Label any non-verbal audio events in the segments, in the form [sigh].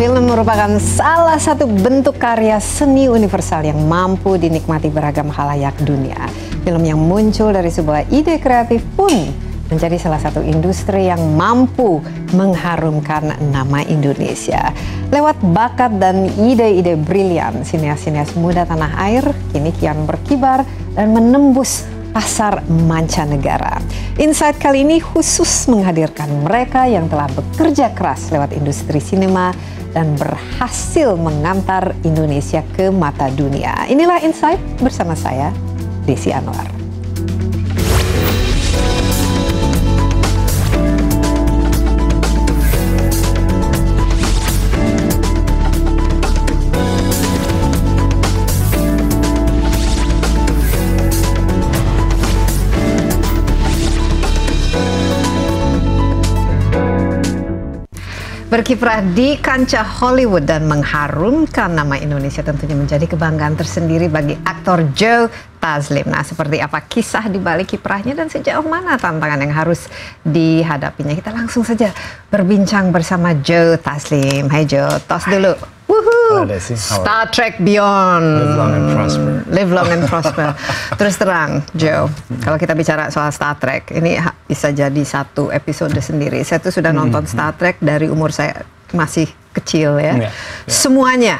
Film merupakan salah satu bentuk karya seni universal yang mampu dinikmati beragam halayak dunia. Film yang muncul dari sebuah ide kreatif pun menjadi salah satu industri yang mampu mengharumkan nama Indonesia. Lewat bakat dan ide-ide brilian, sineas-sineas muda tanah air kini kian berkibar dan menembus pasar mancanegara. Insight kali ini khusus menghadirkan mereka yang telah bekerja keras lewat industri sinema dan berhasil mengantar Indonesia ke mata dunia. Inilah Insight bersama saya, Desi Anwar. Berkiprah di kancah Hollywood dan mengharumkan nama Indonesia tentunya menjadi kebanggaan tersendiri bagi aktor Joe Taslim. Nah, seperti apa kisah di balik kiprahnya dan sejauh mana tantangan yang harus dihadapinya? Kita langsung saja berbincang bersama Joe Taslim. Hai Joe, tos dulu. Woohoo. Star Trek Beyond. Live long and prosper. Live long and prosper. [laughs] Terus terang, Joe, kalau kita bicara soal Star Trek, ini bisa jadi satu episode sendiri. Saya tuh sudah hmm, nonton hmm. Star Trek dari umur saya masih kecil ya. Yeah, yeah. Semuanya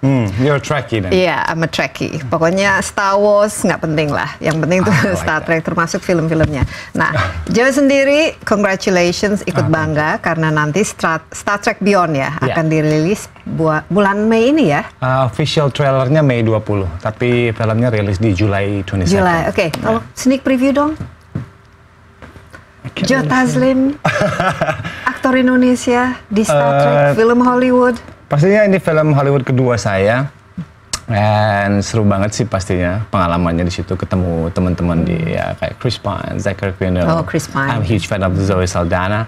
Hmm, you're a Trekkie then? Iya, yeah, I'm a Trekkie. Pokoknya Star Wars nggak penting lah. Yang penting tuh ah, like Star Trek, that. termasuk film-filmnya. Nah, Joe sendiri, congratulations, ikut uh ah. bangga. bangga karena nanti Star, Trek Beyond ya yeah. akan dirilis buat bulan Mei ini ya? Uh, official trailernya Mei 20, tapi filmnya rilis di Julai 27. Julai, oke. Okay. Iya. yeah. sneak preview dong. Joe Taslim, [laughs] aktor Indonesia di Star Trek, eh, film Hollywood. Pastinya ini film Hollywood kedua saya. dan seru banget sih pastinya pengalamannya di situ ketemu teman-teman di ya, kayak Chris Pine, Zachary Quinto. Oh, Chris Pine. I'm huge fan of Zoe Saldana.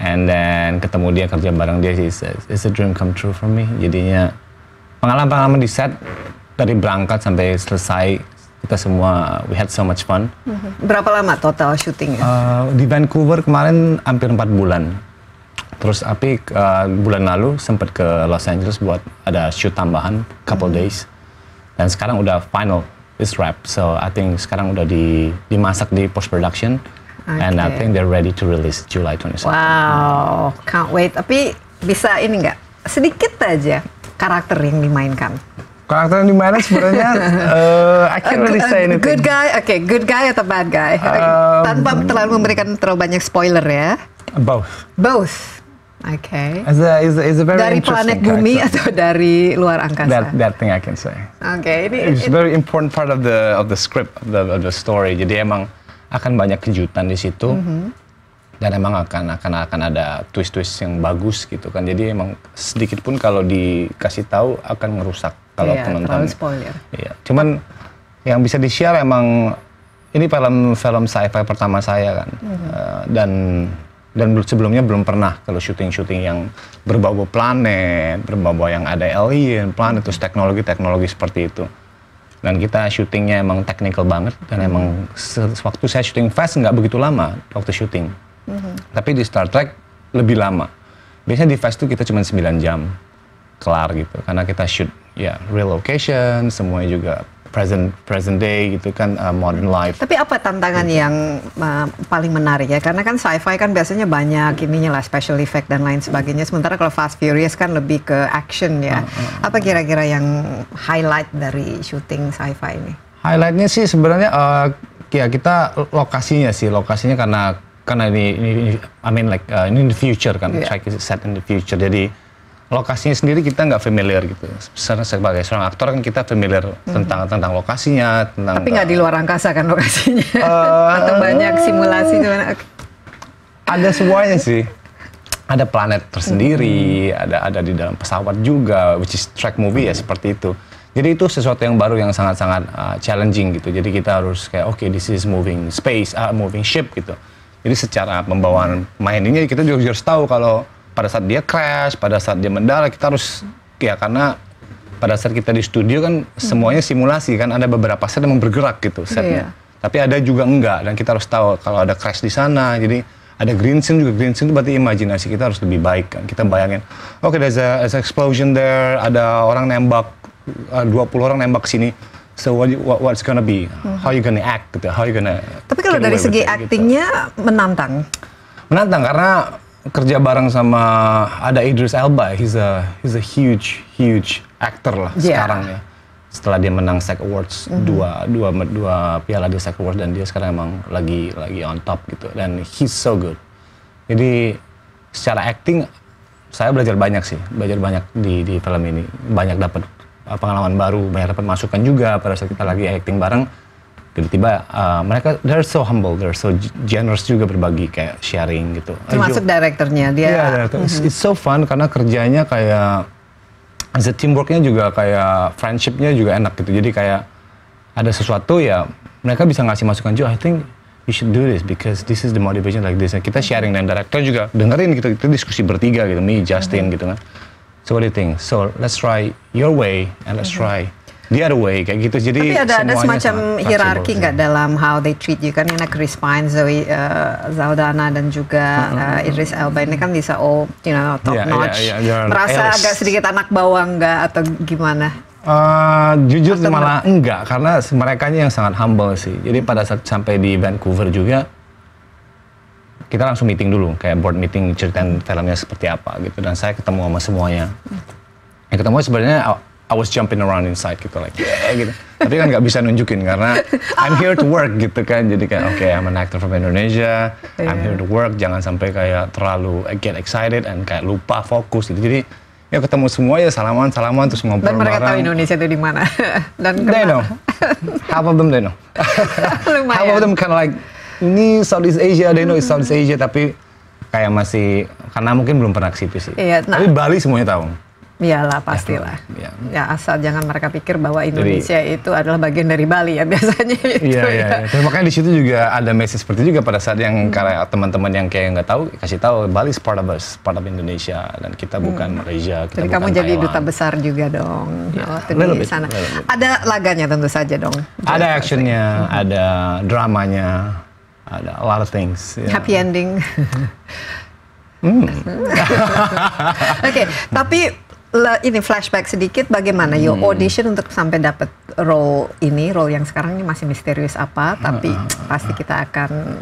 And then ketemu dia kerja bareng dia sih, it's, it's a dream come true for me. Jadinya pengalaman-pengalaman di set dari berangkat sampai selesai kita semua we had so much fun. Mm-hmm. Berapa lama total syutingnya? Uh, di Vancouver kemarin hampir 4 bulan. Terus Api uh, bulan lalu sempat ke Los Angeles buat ada shoot tambahan couple hmm. days. Dan sekarang udah final, it's wrap. So I think sekarang udah di dimasak di post production okay. and I think they're ready to release July 27. Wow, can't wait. Tapi bisa ini nggak sedikit aja karakter yang dimainkan? Karakter yang dimainkan sebenarnya uh, [laughs] I can't really say uh, anything. Good guy, oke, okay, good guy atau bad guy? Um, Tanpa terlalu memberikan terlalu banyak spoiler ya. Both. Both. Oke. Okay. a, is a, is a very dari planet bumi character. atau dari luar angkasa? That, that thing I can say. Oke, okay, ini it's it, very important part of the of the script of the, of the story. Jadi emang akan banyak kejutan di situ. Mm -hmm. Dan emang akan akan akan ada twist-twist yang bagus gitu kan. Jadi emang sedikit pun kalau dikasih tahu akan merusak kalau yeah, iya, penonton. spoiler. Iya. Cuman yang bisa di-share emang ini film film sci-fi pertama saya kan. Mm -hmm. uh, dan dan sebelumnya belum pernah kalau syuting-syuting yang berbau planet, berbau yang ada alien, planet, terus teknologi-teknologi seperti itu. Dan kita syutingnya emang technical banget dan hmm. emang waktu saya syuting fast nggak begitu lama waktu syuting. Mm -hmm. Tapi di Star Trek lebih lama. Biasanya di fast itu kita cuma 9 jam kelar gitu karena kita shoot ya real location semuanya juga present present day gitu kan uh, modern life. Tapi apa tantangan gitu. yang uh, paling menarik ya? Karena kan sci-fi kan biasanya banyak ininya lah special effect dan lain sebagainya. Sementara kalau Fast Furious kan lebih ke action ya. Uh, uh, apa kira-kira yang highlight dari syuting sci-fi ini? Highlightnya sih sebenarnya uh, ya kita lokasinya sih lokasinya karena karena ini, ini I mean like uh, ini in the future kan yeah. set in the future jadi lokasinya sendiri kita nggak familiar gitu. sebenarnya Sebagai seorang aktor kan kita familiar hmm. tentang tentang lokasinya, tentang. Tapi nggak di luar angkasa kan lokasinya? Uh, [laughs] Atau banyak simulasi okay. Ada semuanya sih. Ada planet tersendiri, hmm. ada ada di dalam pesawat juga, which is track movie hmm. ya seperti itu. Jadi itu sesuatu yang baru yang sangat-sangat uh, challenging gitu. Jadi kita harus kayak oke okay, this is moving space, uh, moving ship gitu. Jadi secara pembawaan ini kita juga harus tahu kalau pada saat dia crash, pada saat dia mendarat kita harus ya karena pada saat kita di studio kan hmm. semuanya simulasi kan ada beberapa set yang bergerak gitu setnya. Yeah. Tapi ada juga enggak dan kita harus tahu kalau ada crash di sana. Jadi ada green scene juga green scene itu berarti imajinasi kita harus lebih baik kan. Kita bayangin, oke okay, there's, explosion there, ada orang nembak 20 eh, orang nembak sini. So what, you, what what's gonna be? Hmm. How you gonna act gitu? How you gonna Tapi kalau dari segi gitu. actingnya menantang. Menantang karena kerja bareng sama ada Idris Elba, he's a he's a huge huge actor lah yeah. sekarang ya. Setelah dia menang SAG Awards mm-hmm. dua dua dua piala di SAG Awards dan dia sekarang emang lagi lagi on top gitu dan he's so good. Jadi secara acting saya belajar banyak sih, belajar banyak di di film ini, banyak dapat eh, pengalaman baru, banyak dapat masukan juga pada saat kita lagi acting bareng tiba-tiba uh, mereka they're so humble, they're so generous juga berbagi kayak sharing gitu. Termasuk direkturnya dia. yeah, director. Mm -hmm. It's so fun karena kerjanya kayak as a teamworknya juga kayak friendshipnya juga enak gitu. Jadi kayak ada sesuatu ya mereka bisa ngasih masukan juga. I think you should do this because this is the motivation like this. kita sharing dan director juga dengerin gitu. Kita diskusi bertiga gitu, me, Justin mm -hmm. gitu kan. So what do you think? So let's try your way and let's mm -hmm. try the other way kayak gitu. Jadi Tapi ada, ada semacam hierarki nggak dalam how they treat you kan ini Chris Pine, Zoe uh, eh, Zaldana dan juga uh, Idris Elba ini kan bisa all you know top yeah, notch. Yeah, yeah, Merasa agak sedikit anak bawang nggak atau gimana? Uh, jujur atau malah enggak karena mereka yang sangat humble sih. Jadi pada saat sampai di Vancouver juga kita langsung meeting dulu kayak board meeting ceritain filmnya seperti apa gitu dan saya ketemu sama semuanya. Yang hmm. ketemu sebenarnya I was jumping around inside gitu like yeah gitu. Tapi kan nggak bisa nunjukin karena I'm here to work gitu kan. Jadi kan oke okay, I'm an actor from Indonesia. I'm here to work. Jangan sampai kayak terlalu get excited and kayak lupa fokus gitu. Jadi ya ketemu semua ya salaman salaman terus ngobrol bareng. Dan mereka tahu Indonesia itu di mana [laughs] dan kenapa? They know. Half of them they know. [laughs] Half of them kind of like ini Southeast Asia, they know it's Southeast Asia tapi kayak masih karena mungkin belum pernah ke situ sih. Iya, nah, tapi Bali semuanya tahu. Iyalah ya, pastilah. Ya. ya asal jangan mereka pikir bahwa Indonesia Jadi, itu adalah bagian dari Bali ya [laughs] biasanya gitu iya, iya ya. Iya. makanya di situ juga ada message seperti juga pada saat yang hmm. karena teman-teman yang kayak nggak tahu kasih tahu Bali is part of us, part of Indonesia dan kita bukan hmm. Malaysia, kita jadi bukan kamu jadi Taiwan. duta besar juga dong Yeah. waktu di sana. ada laganya tentu saja dong. Ada actionnya, hmm. ada dramanya, ada a lot of things. Yeah. Happy ending. hmm. [laughs] Oke, okay, tapi ini flashback sedikit bagaimana yo hmm. audition untuk sampai dapat role ini role yang sekarang ini masih misterius apa hmm, tapi uh, pasti kita akan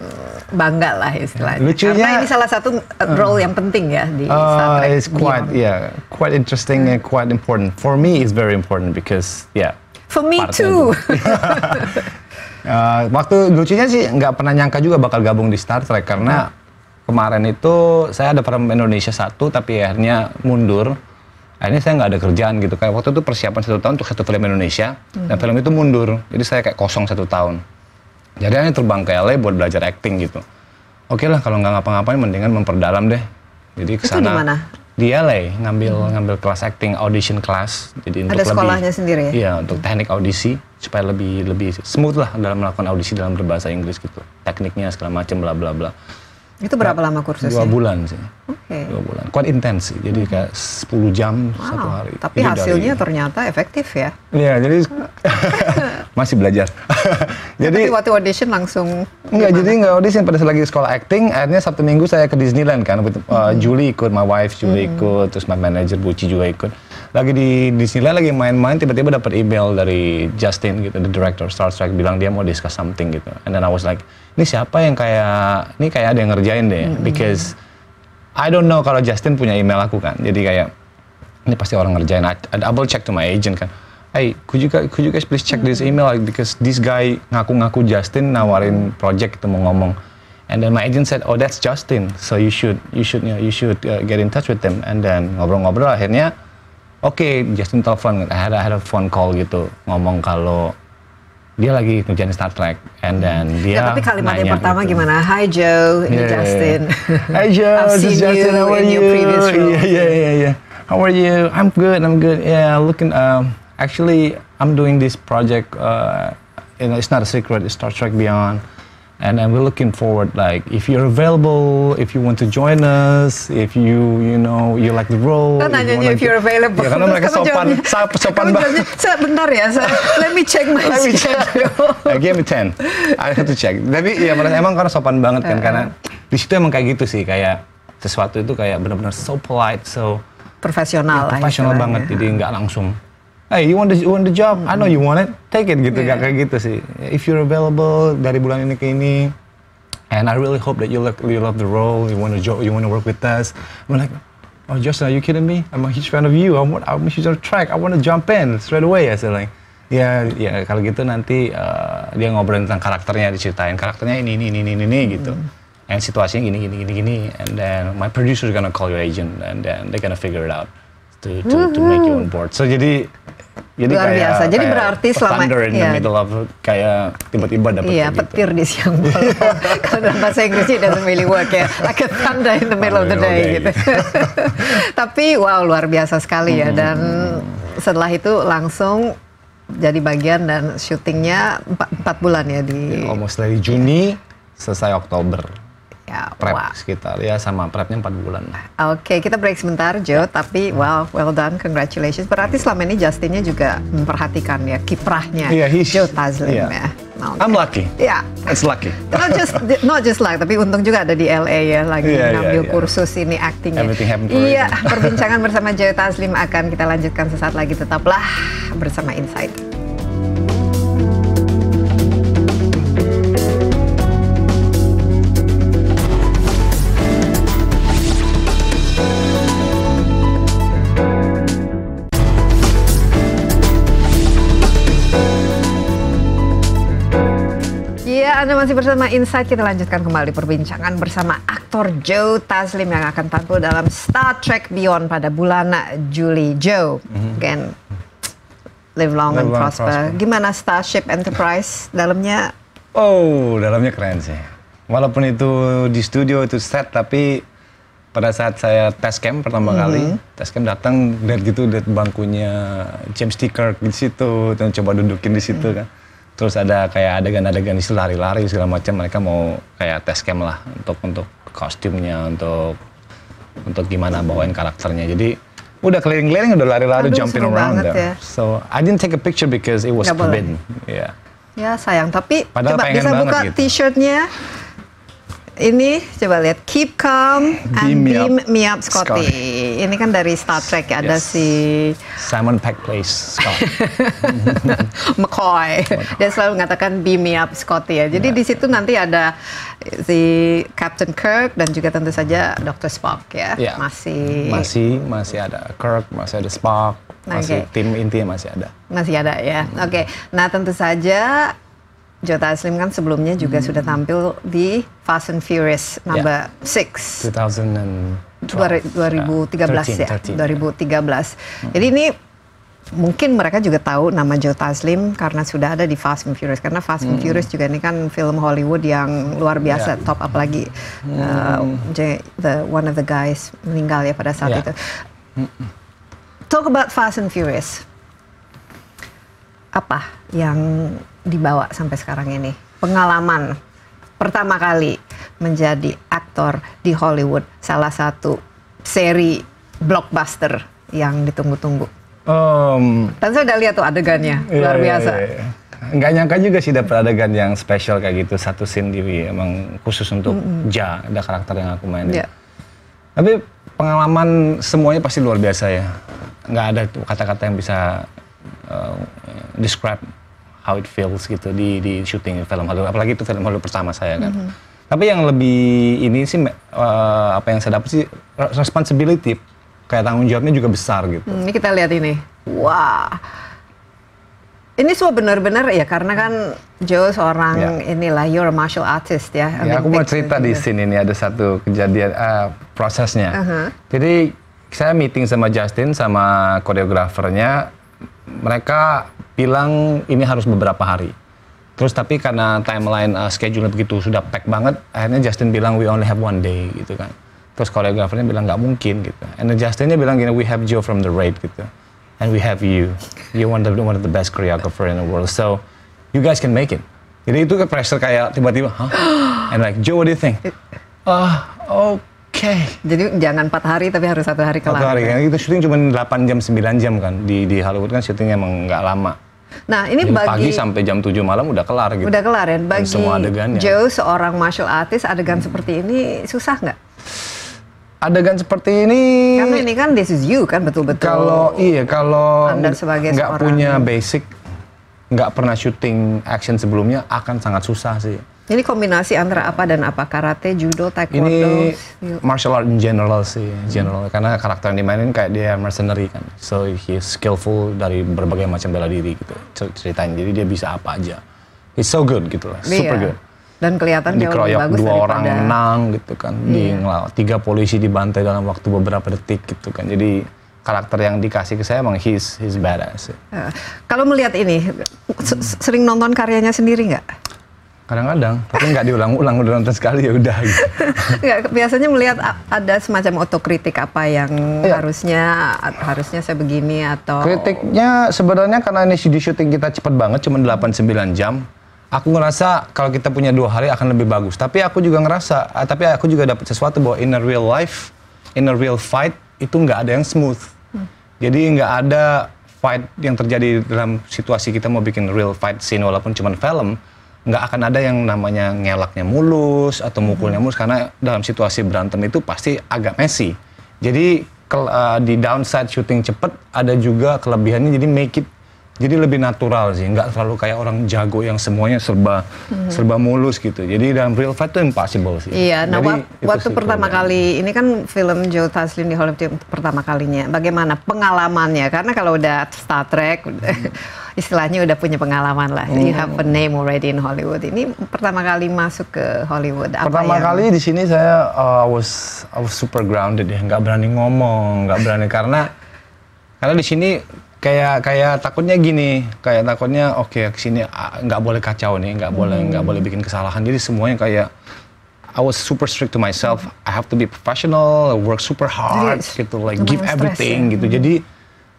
bangga lah istilahnya Lucunya, karena ini salah satu uh, role uh, yang penting ya di uh, It's quite yeah quite interesting and quite important for me it's very important because yeah for me too [laughs] uh, waktu lucunya sih nggak pernah nyangka juga bakal gabung di Star Trek karena kemarin itu saya ada film Indonesia satu tapi akhirnya mundur akhirnya saya nggak ada kerjaan gitu kayak waktu itu persiapan satu tahun untuk satu film Indonesia hmm. dan film itu mundur jadi saya kayak kosong satu tahun jadi akhirnya terbang ke LA buat belajar acting gitu oke okay lah kalau nggak ngapa-ngapain mendingan memperdalam deh jadi ke sana di LA ngambil hmm. ngambil kelas acting audition kelas. jadi untuk ada sekolahnya lebih, sendiri ya iya untuk hmm. teknik audisi supaya lebih lebih smooth lah dalam melakukan audisi dalam berbahasa Inggris gitu tekniknya segala macam bla bla bla itu berapa lama kursusnya? Dua bulan sih. Okay. Dua bulan. Kuat intens sih. Jadi kayak 10 jam wow. satu hari. Tapi jadi hasilnya dari, ternyata efektif ya? Iya, jadi [laughs] masih belajar. jadi Tapi waktu audition langsung? Enggak, gimana? jadi enggak audition. Pada saat lagi sekolah acting, akhirnya Sabtu Minggu saya ke Disneyland kan. With, eh, uh, hmm. Julie ikut, my wife Julie hmm. ikut, terus my manager Buci juga ikut lagi di sini lagi main-main tiba-tiba dapat email dari Justin gitu the director Star Trek bilang dia mau discuss something gitu and then I was like ini siapa yang kayak ini kayak ada yang ngerjain deh mm -hmm. because I don't know kalau Justin punya email aku kan jadi kayak ini pasti orang ngerjain I, I double check to my agent kan hey, could you guys, could you guys please check mm this email like, because this guy ngaku-ngaku Justin nawarin project itu mau ngomong. And then my agent said, oh that's Justin, so you should you should you, know, you should uh, get in touch with them. And then ngobrol-ngobrol akhirnya oke okay, Justin telepon I had, I had a phone call gitu ngomong kalau dia lagi di Star Trek and then dia ya, tapi kalimat yang pertama gitu. gimana hi Joe ini Justin yeah. [laughs] hi Joe I've seen Justin, you how are in you? your previous [laughs] role yeah yeah yeah how are you I'm good I'm good yeah looking um, actually I'm doing this project uh, you know it's not a secret it's Star Trek Beyond and then we're looking forward like if you're available if you want to join us if you you know you like the role kan nanya if, if you're available ya, karena mereka sopan jawabnya, sopan kan banget saya ya saya let me check my let me check I [laughs] nah, give me ten I have to check tapi ya emang karena sopan banget kan eh. karena di situ emang kayak gitu sih kayak sesuatu itu kayak benar-benar so polite so profesional ya, profesional banget jadi nggak langsung hey you want the you want the job I know you hmm. want it take it gitu yeah. kayak gitu sih if you're available dari bulan ini ke ini and I really hope that you look you love the role you want to job you want to work with us I'm like oh Justin are you kidding me I'm a huge fan of you I'm I'm huge on track I want to jump in straight away I said like ya ya kalau gitu nanti uh, dia ngobrol tentang karakternya diceritain karakternya ini ini ini ini, ini gitu mm. and situasinya gini gini gini gini and then my producer gonna call your agent and then they gonna figure it out to to, to make you on board so jadi jadi Luar kayak, biasa. Jadi berarti selama in the iya. of kayak tiba-tiba dapat Iya, gitu. petir di siang malam. [laughs] Kalau dalam bahasa Inggris it doesn't really work ya. Like a thunder in the middle of the gitu. day gitu. [laughs] Tapi wow luar biasa sekali ya hmm. dan setelah itu langsung jadi bagian dan syutingnya 4, bulan ya di almost dari Juni yeah. selesai Oktober ya. Prep wow. sekitar ya sama prepnya empat bulan. lah. Oke, okay, kita break sebentar Joe, ya. tapi wow, well done, congratulations. Berarti selama ini Justinnya juga memperhatikan ya kiprahnya yeah, iya, Joe Taslim yeah. ya. Nah, okay. I'm lucky. Yeah. It's lucky. [laughs] not just not just luck, tapi untung juga ada di LA ya lagi yeah, iya, ngambil yeah, yeah. kursus ini acting Iya, Iya, [laughs] perbincangan bersama Joe Taslim akan kita lanjutkan sesaat lagi tetaplah bersama Insight. Ya, Anda masih bersama Insight. Kita lanjutkan kembali perbincangan bersama aktor Joe Taslim yang akan tampil dalam Star Trek Beyond pada bulan Juli. Joe, mm-hmm. again, live long live and long prosper. prosper. Gimana Starship Enterprise dalamnya? Oh, dalamnya keren sih. Walaupun itu di studio itu set, tapi pada saat saya test camp pertama mm-hmm. kali, test camp datang dari gitu dari bangkunya James T. Kirk di situ, dan coba dudukin di situ mm-hmm. kan terus ada kayak adegan-adegan istilah lari-lari segala macam mereka mau kayak tes cam lah untuk untuk kostumnya untuk untuk gimana bawain karakternya jadi udah keliling-keliling udah lari-lari jumping around Ya. So I didn't take a picture because it was forbidden. ya Yeah. Ya sayang tapi Padahal coba bisa buka gitu. t-shirtnya ini coba lihat keep calm and beam, me up, me up Scotty. Scotty. Ini kan dari Star Trek yes. ada si Simon Peck Place Scott. [laughs] McCoy. McCoy. Dia selalu mengatakan beam me up Scotty ya. Jadi yeah. di situ nanti ada si Captain Kirk dan juga tentu saja Dr. Spock ya. Yeah. Masih masih masih ada Kirk, masih ada Spock, masih okay. tim intinya masih ada. Masih ada ya. Hmm. Oke. Okay. Nah, tentu saja Joe Taslim kan sebelumnya juga hmm. sudah tampil di Fast and Furious number yeah. 6. ribu 2013 uh, 13, ya, ribu 2013. Yeah. Ya. Hmm. Jadi ini mungkin mereka juga tahu nama Joe Taslim karena sudah ada di Fast and Furious karena Fast and hmm. Furious juga ini kan film Hollywood yang luar ya. biasa yeah. top up hmm. uh, the one of the guys meninggal ya pada saat yeah. itu. Hmm. Talk about Fast and Furious. Apa yang dibawa sampai sekarang ini? Pengalaman pertama kali menjadi aktor di Hollywood, salah satu seri blockbuster yang ditunggu-tunggu. Um, Dan saya udah lihat tuh adegannya, iya, luar iya, biasa. Iya, iya. Nggak nyangka juga sih dapet adegan yang spesial kayak gitu, satu scene di emang khusus untuk mm -hmm. Ja, ada karakter yang aku mainin. Yeah. Tapi pengalaman semuanya pasti luar biasa ya. Nggak ada kata-kata yang bisa uh, describe how it feels gitu di di syuting film Hollywood apalagi itu film Hollywood pertama saya kan. Mm -hmm. Tapi yang lebih ini sih uh, apa yang saya dapat sih responsibility kayak tanggung jawabnya juga besar gitu. Hmm, ini kita lihat ini. Wah. Ini semua benar-benar ya karena kan Joe seorang yeah. inilah you're a martial artist ya. ya yeah, aku mau cerita di gitu. sini ini ada satu kejadian uh, prosesnya. Uh -huh. Jadi saya meeting sama Justin sama koreografernya mereka bilang ini harus beberapa hari. Terus tapi karena timeline uh, schedule begitu sudah pack banget, akhirnya Justin bilang we only have one day gitu kan. Terus koreografernya bilang nggak mungkin gitu. And Justinnya bilang gini, we have Joe from the Raid gitu. And we have you. You one of the, one of the best choreographer in the world. So you guys can make it. Jadi itu ke pressure kayak tiba-tiba, huh? And like, Joe, what do you think? Ah, uh, oh, okay. jadi jangan empat hari tapi harus satu hari kelar. Satu hari kan Itu syuting cuma 8 jam 9 jam kan di di Hollywood kan syutingnya emang nggak lama. Nah ini jam bagi pagi sampai jam 7 malam udah kelar gitu. Udah kelar ya. Bagi semua adegannya. Joe seorang martial artist adegan hmm. seperti ini susah nggak? Adegan seperti ini. Karena ini kan this is you kan betul-betul. Kalau iya kalau nggak punya basic, nggak pernah syuting action sebelumnya akan sangat susah sih ini kombinasi antara apa dan apa karate, judo, taekwondo? Ini martial art in general sih, general. Hmm. Karena karakter yang dimainin kayak dia mercenary kan, so he skillful dari berbagai macam bela diri gitu ceritanya. Jadi dia bisa apa aja. He's so good gitu lah, iya. super good. Dan kelihatan dia lebih bagus dua daripada... orang menang gitu kan, hmm. di iya. ngelawat tiga polisi dibantai dalam waktu beberapa detik gitu kan. Jadi karakter yang dikasih ke saya emang he's, he's badass. Ya. Kalau melihat ini, sering nonton karyanya sendiri nggak? Kadang-kadang, tapi nggak diulang-ulang, udah nonton sekali ya udah. Gitu. [laughs] nggak, biasanya melihat ada semacam otokritik apa yang ya. harusnya harusnya saya begini atau Kritiknya sebenarnya karena ini studio syuting kita cepat banget, cuma 8 9 jam. Aku ngerasa kalau kita punya dua hari akan lebih bagus. Tapi aku juga ngerasa, eh, tapi aku juga dapat sesuatu bahwa in a real life, in a real fight itu nggak ada yang smooth. Hmm. Jadi nggak ada fight yang terjadi dalam situasi kita mau bikin real fight scene walaupun cuma film nggak akan ada yang namanya ngelaknya mulus atau hmm. mukulnya mulus karena dalam situasi berantem itu pasti agak messy. Jadi eh, di downside shooting cepet ada juga kelebihannya jadi make it jadi lebih natural sih nggak terlalu kayak orang jago yang semuanya serba hmm. serba mulus gitu jadi dalam real fight itu impossible sih iya nah jadi, waktu, waktu pertama problem. kali ini kan film Joe Taslim di Hollywood pertama kalinya bagaimana pengalamannya karena kalau udah Star Trek hmm. [laughs] istilahnya udah punya pengalaman lah hmm. you have a name already in Hollywood ini pertama kali masuk ke Hollywood apa pertama yang... kali di sini saya uh, was was super grounded ya nggak berani ngomong nggak berani karena karena di sini kayak kayak takutnya gini kayak takutnya oke okay, kesini ah, nggak boleh kacau nih nggak boleh hmm. nggak boleh bikin kesalahan jadi semuanya kayak I was super strict to myself I have to be professional work super hard jadi, gitu like give everything ya. gitu hmm. jadi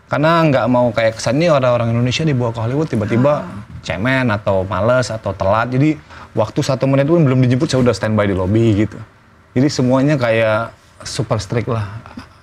karena nggak mau kayak kesannya orang-orang Indonesia dibawa ke Hollywood tiba-tiba ah. cemen atau males atau telat jadi waktu satu menit pun belum dijemput saya udah standby di lobby gitu jadi semuanya kayak super strict lah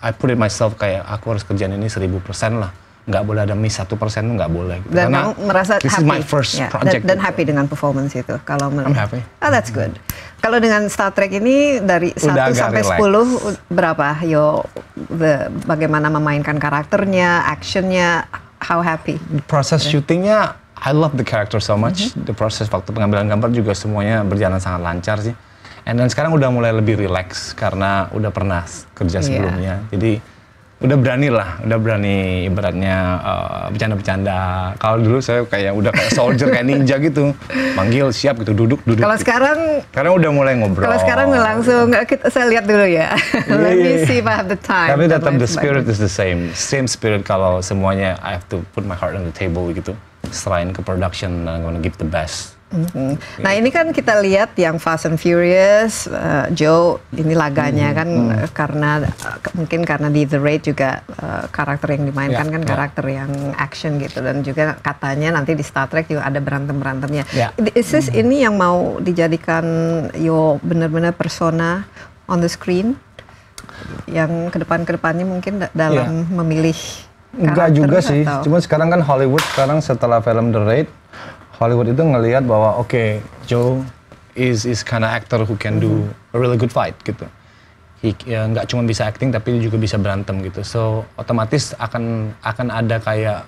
I put it myself kayak aku harus kerjaan ini seribu persen lah nggak boleh ada miss satu persen tuh nggak boleh. Gitu. Dan Karena merasa this happy. is my first yeah. project. Dan, dan gitu. happy dengan performance itu kalau menurut. I'm happy. Oh that's hmm. good. Kalau dengan Star Trek ini dari satu sampai sepuluh berapa? Yo the bagaimana memainkan karakternya, actionnya, how happy? Proses syutingnya I love the character so much. Mm -hmm. The process waktu pengambilan gambar juga semuanya berjalan sangat lancar sih. And dan sekarang udah mulai lebih relax karena udah pernah kerja iya. sebelumnya. Yeah. Jadi udah berani lah, udah berani ibaratnya uh, bercanda-bercanda. Kalau dulu saya kayak udah kayak soldier kayak ninja gitu, manggil siap gitu, duduk duduk. Kalau gitu. sekarang, sekarang udah mulai ngobrol. Kalau sekarang langsung eh, kita, saya lihat dulu ya. Yeah, Let me iya, iya. see if I have the time. Tapi tetap the spirit is the same, same spirit kalau semuanya I have to put my heart on the table gitu. Selain ke production, I'm gonna give the best Nah ini kan kita lihat yang Fast and Furious, uh, Joe ini laganya hmm kan hmm karena eh, mungkin karena di The Raid juga uh, karakter yang dimainkan yeah, kan yeah. karakter yang action gitu dan juga katanya nanti di Star Trek juga ada berantem berantemnya. Yeah. Is this hmm ini yang mau dijadikan yo benar-benar persona on the screen yang kedepan-kedepannya mungkin dalam yeah. memilih Enggak juga atau? sih, cuma sekarang kan Hollywood sekarang setelah film The Raid Hollywood itu ngelihat bahwa oke okay, Joe is is kind actor who can do a really good fight gitu. He ya, cuma bisa acting tapi juga bisa berantem gitu. So otomatis akan akan ada kayak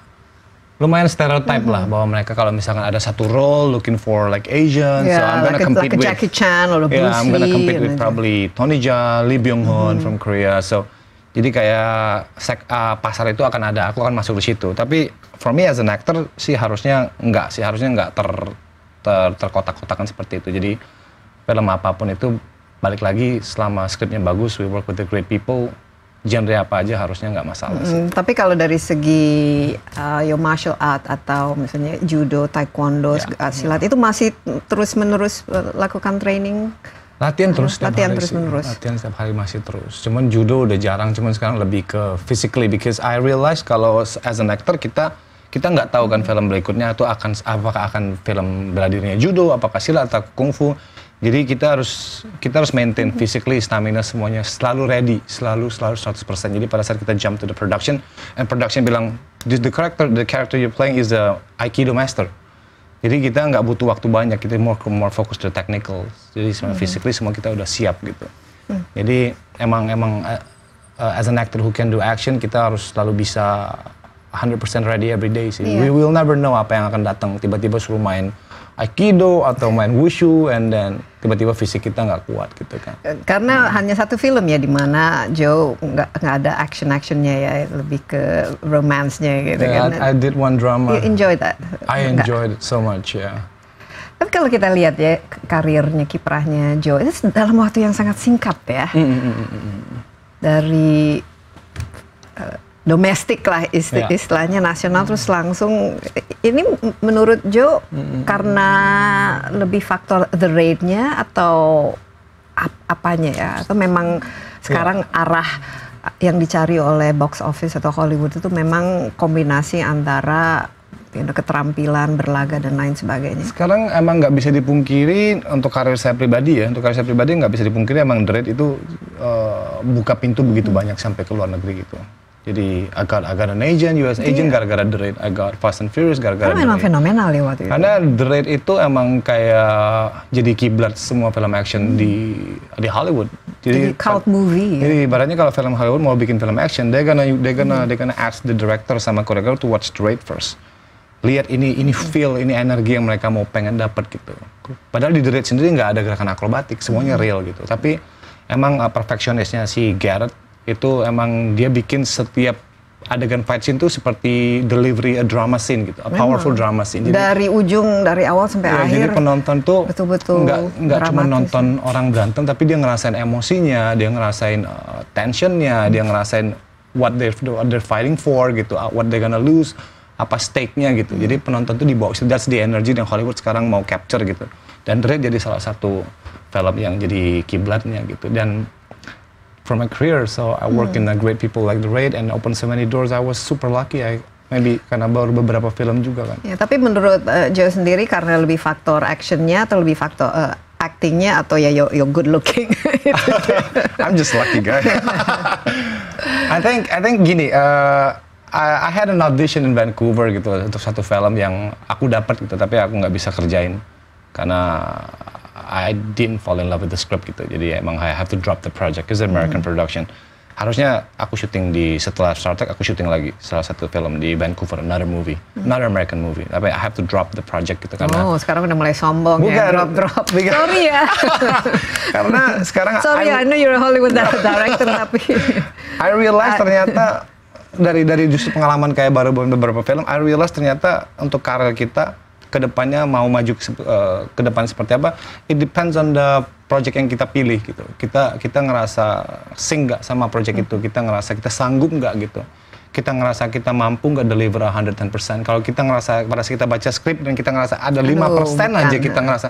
lumayan stereotype mm -hmm. lah mm-hmm. bahwa mereka kalau misalkan ada satu role looking for like Asian, yeah, so I'm gonna like compete like with Jackie Chan or Bruce yeah, I'm gonna compete with probably Tony Jaa, Lee Byung Hun mm -hmm. from Korea. So jadi kayak sek, uh, pasar itu akan ada, aku akan masuk di situ. Tapi for me as an actor sih harusnya enggak sih, harusnya enggak ter, ter terkotak-kotakan seperti itu. Jadi film apapun itu balik lagi selama skripnya bagus, we work with the great people, genre apa aja harusnya enggak masalah hmm, sih. tapi kalau dari segi uh, your martial art atau misalnya judo, taekwondo, yeah, ya. silat yeah. itu masih terus-menerus eh, lakukan training? Latihan iya, terus setiap latihan hari terus sih. menerus. Latihan setiap hari masih terus. Cuman judo udah jarang, cuman sekarang lebih ke physically because I realize kalau as an actor kita kita nggak tahu kan film berikutnya itu akan apakah akan film bela judo, apakah silat atau kungfu. Jadi kita harus kita harus maintain mm-hmm. physically stamina semuanya selalu ready, selalu selalu 100%. Jadi pada saat kita jump to the production and production bilang the, character the character you playing is the aikido master. Jadi kita nggak butuh waktu banyak, kita more more fokus to technical. Jadi sebenarnya hmm. physically semua kita udah siap gitu. Hmm. Jadi emang emang uh, as an actor who can do action kita harus selalu bisa 100% ready every day sih. Yeah. We will never know apa yang akan datang. Tiba-tiba suruh main aikido atau main wushu and then tiba-tiba fisik kita nggak kuat gitu kan. Eh, karena hmm. hanya satu film ya di mana Joe nggak nggak ada action actionnya ya lebih ke romansnya gitu yeah, kan. I, I did one drama. You enjoy that? I enjoyed it so much ya. Yeah. Tapi kalau kita lihat ya karirnya kiprahnya Joe itu dalam waktu yang sangat singkat ya. Mm, -hmm. Dari eh, domestik lah isti ya. istilahnya nasional terus langsung ini menurut Jo hmm. karena lebih faktor the rate-nya atau ap apanya ya atau memang ya. sekarang ya. arah yang dicari oleh box office atau Hollywood itu memang kombinasi antara you know, keterampilan berlaga dan lain sebagainya. Sekarang emang nggak bisa dipungkiri untuk karir saya pribadi ya, untuk karir saya pribadi nggak bisa dipungkiri emang The rate itu uh, buka pintu begitu hmm. banyak sampai ke luar negeri gitu. Jadi I got, I got an agent, US yeah. agent iya. gara-gara The Raid, I got Fast and Furious gara-gara Karena memang fenomenal ya waktu itu. Karena The Raid itu emang kayak jadi kiblat semua film action hmm. di di Hollywood. Jadi, jadi cult movie. Ya? Jadi ibaratnya kalau film Hollywood mau bikin film action, they gonna they gonna hmm. they gonna ask the director sama choreographer to watch The Raid first. Lihat ini ini hmm. feel, ini energi yang mereka mau pengen dapat gitu. Padahal di The Raid sendiri nggak ada gerakan akrobatik, semuanya hmm. real gitu. Tapi emang uh, perfeksionisnya si Garrett itu emang dia bikin setiap adegan fight scene itu seperti delivery a drama scene gitu, a Memang. powerful drama scene. Jadi, dari ujung dari awal sampai ya, akhir. Jadi penonton tuh betul-betul nggak nggak cuma nonton orang berantem, tapi dia ngerasain emosinya, dia ngerasain uh, tensionnya, hmm. dia ngerasain what they're, what they're fighting for gitu, ah, what they're gonna lose, apa stake-nya gitu. Jadi penonton tuh dibawa. So that's the energy yang Hollywood sekarang mau capture gitu. Dan Dread jadi salah satu film yang jadi kiblatnya gitu. Dan for my career. So I work in a hmm. great people like the Raid and open so many doors. I was super lucky. I maybe karena baru beberapa film juga kan. Ya, tapi menurut uh, Joe sendiri karena lebih faktor actionnya atau lebih faktor uh, actingnya atau ya you're, you're good looking. [laughs] I'm just lucky guy. [laughs] I think I think gini. Uh, I, I had an audition in Vancouver gitu untuk satu film yang aku dapat gitu tapi aku nggak bisa kerjain karena I didn't fall in love with the script gitu. Jadi emang I have to drop the project because American mm. production. Harusnya aku syuting di setelah Star Trek aku syuting lagi salah satu film di Vancouver another movie, mm. another American movie. Tapi I have to drop the project gitu karena Oh, sekarang udah mulai sombong ya, bukan, ya drop drop. Bukan. [laughs] Sorry ya. [laughs] karena sekarang [laughs] Sorry, I, ya, I know you're a Hollywood director tapi I realize ternyata dari dari justru pengalaman kayak baru beberapa film I realize ternyata untuk karir kita kedepannya mau maju uh, ke depan seperti apa it depends on the project yang kita pilih gitu kita kita ngerasa sing nggak sama project hmm. itu kita ngerasa kita sanggup nggak gitu kita ngerasa kita mampu nggak deliver 110% kalau kita ngerasa pada saat kita baca script dan kita ngerasa ada lima persen aja kita ngerasa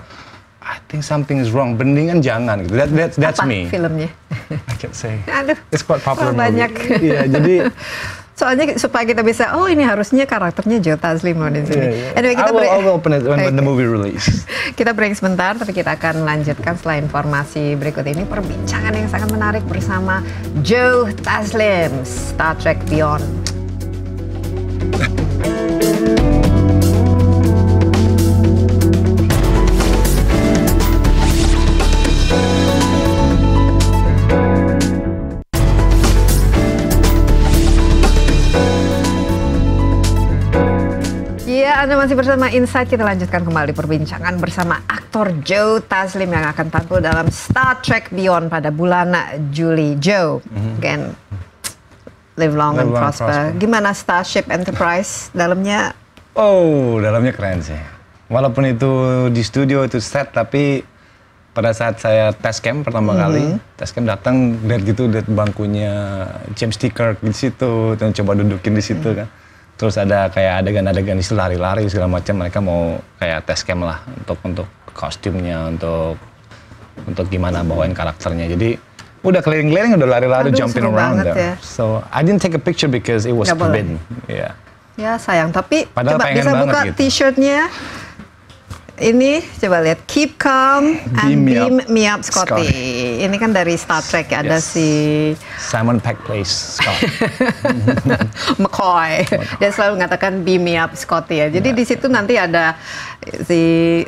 I think something is wrong. Bendingan jangan. Gitu. That, that, that's Apa me. filmnya? [laughs] I can't say. Aduh. It's quite popular banyak. Iya, yeah, jadi [laughs] soalnya supaya kita bisa oh ini harusnya karakternya Joe Taslim loh di iya, sini. Yeah, yeah. Anyway, kita break. I will open it when, when the movie release. [laughs] kita break sebentar, tapi kita akan lanjutkan setelah informasi berikut ini perbincangan yang sangat menarik bersama Joe Taslim Star Trek Beyond. [laughs] Anda masih bersama Insight, kita lanjutkan kembali perbincangan bersama aktor Joe Taslim yang akan tampil dalam Star Trek Beyond pada bulan Juli. Joe, mm-hmm. again, live long live and long prosper. prosper. Gimana Starship Enterprise dalamnya? Oh, dalamnya keren sih. Walaupun itu di studio itu set, tapi pada saat saya test camp pertama mm-hmm. kali, test camp datang, lihat gitu, lihat bangkunya James T. Kirk di situ, dan coba dudukin di situ mm-hmm. kan terus ada kayak adegan-adegan istilah lari-lari segala macam mereka mau kayak tes cam lah untuk untuk kostumnya untuk untuk gimana bawain karakternya jadi udah keliling-keliling udah lari-lari jumping around Ya. So I didn't take a picture because it was forbidden. ya Yeah. Ya sayang tapi Padahal coba bisa buka gitu. t-shirtnya ini coba lihat keep calm and beam, beam me up, Scotty. Scotty. Ini kan dari Star Trek ya, ada yes. si Simon Peck Place Scott. [laughs] McCoy. McCoy. Dia selalu mengatakan beam me up Scotty ya. Jadi yeah. di situ nanti ada si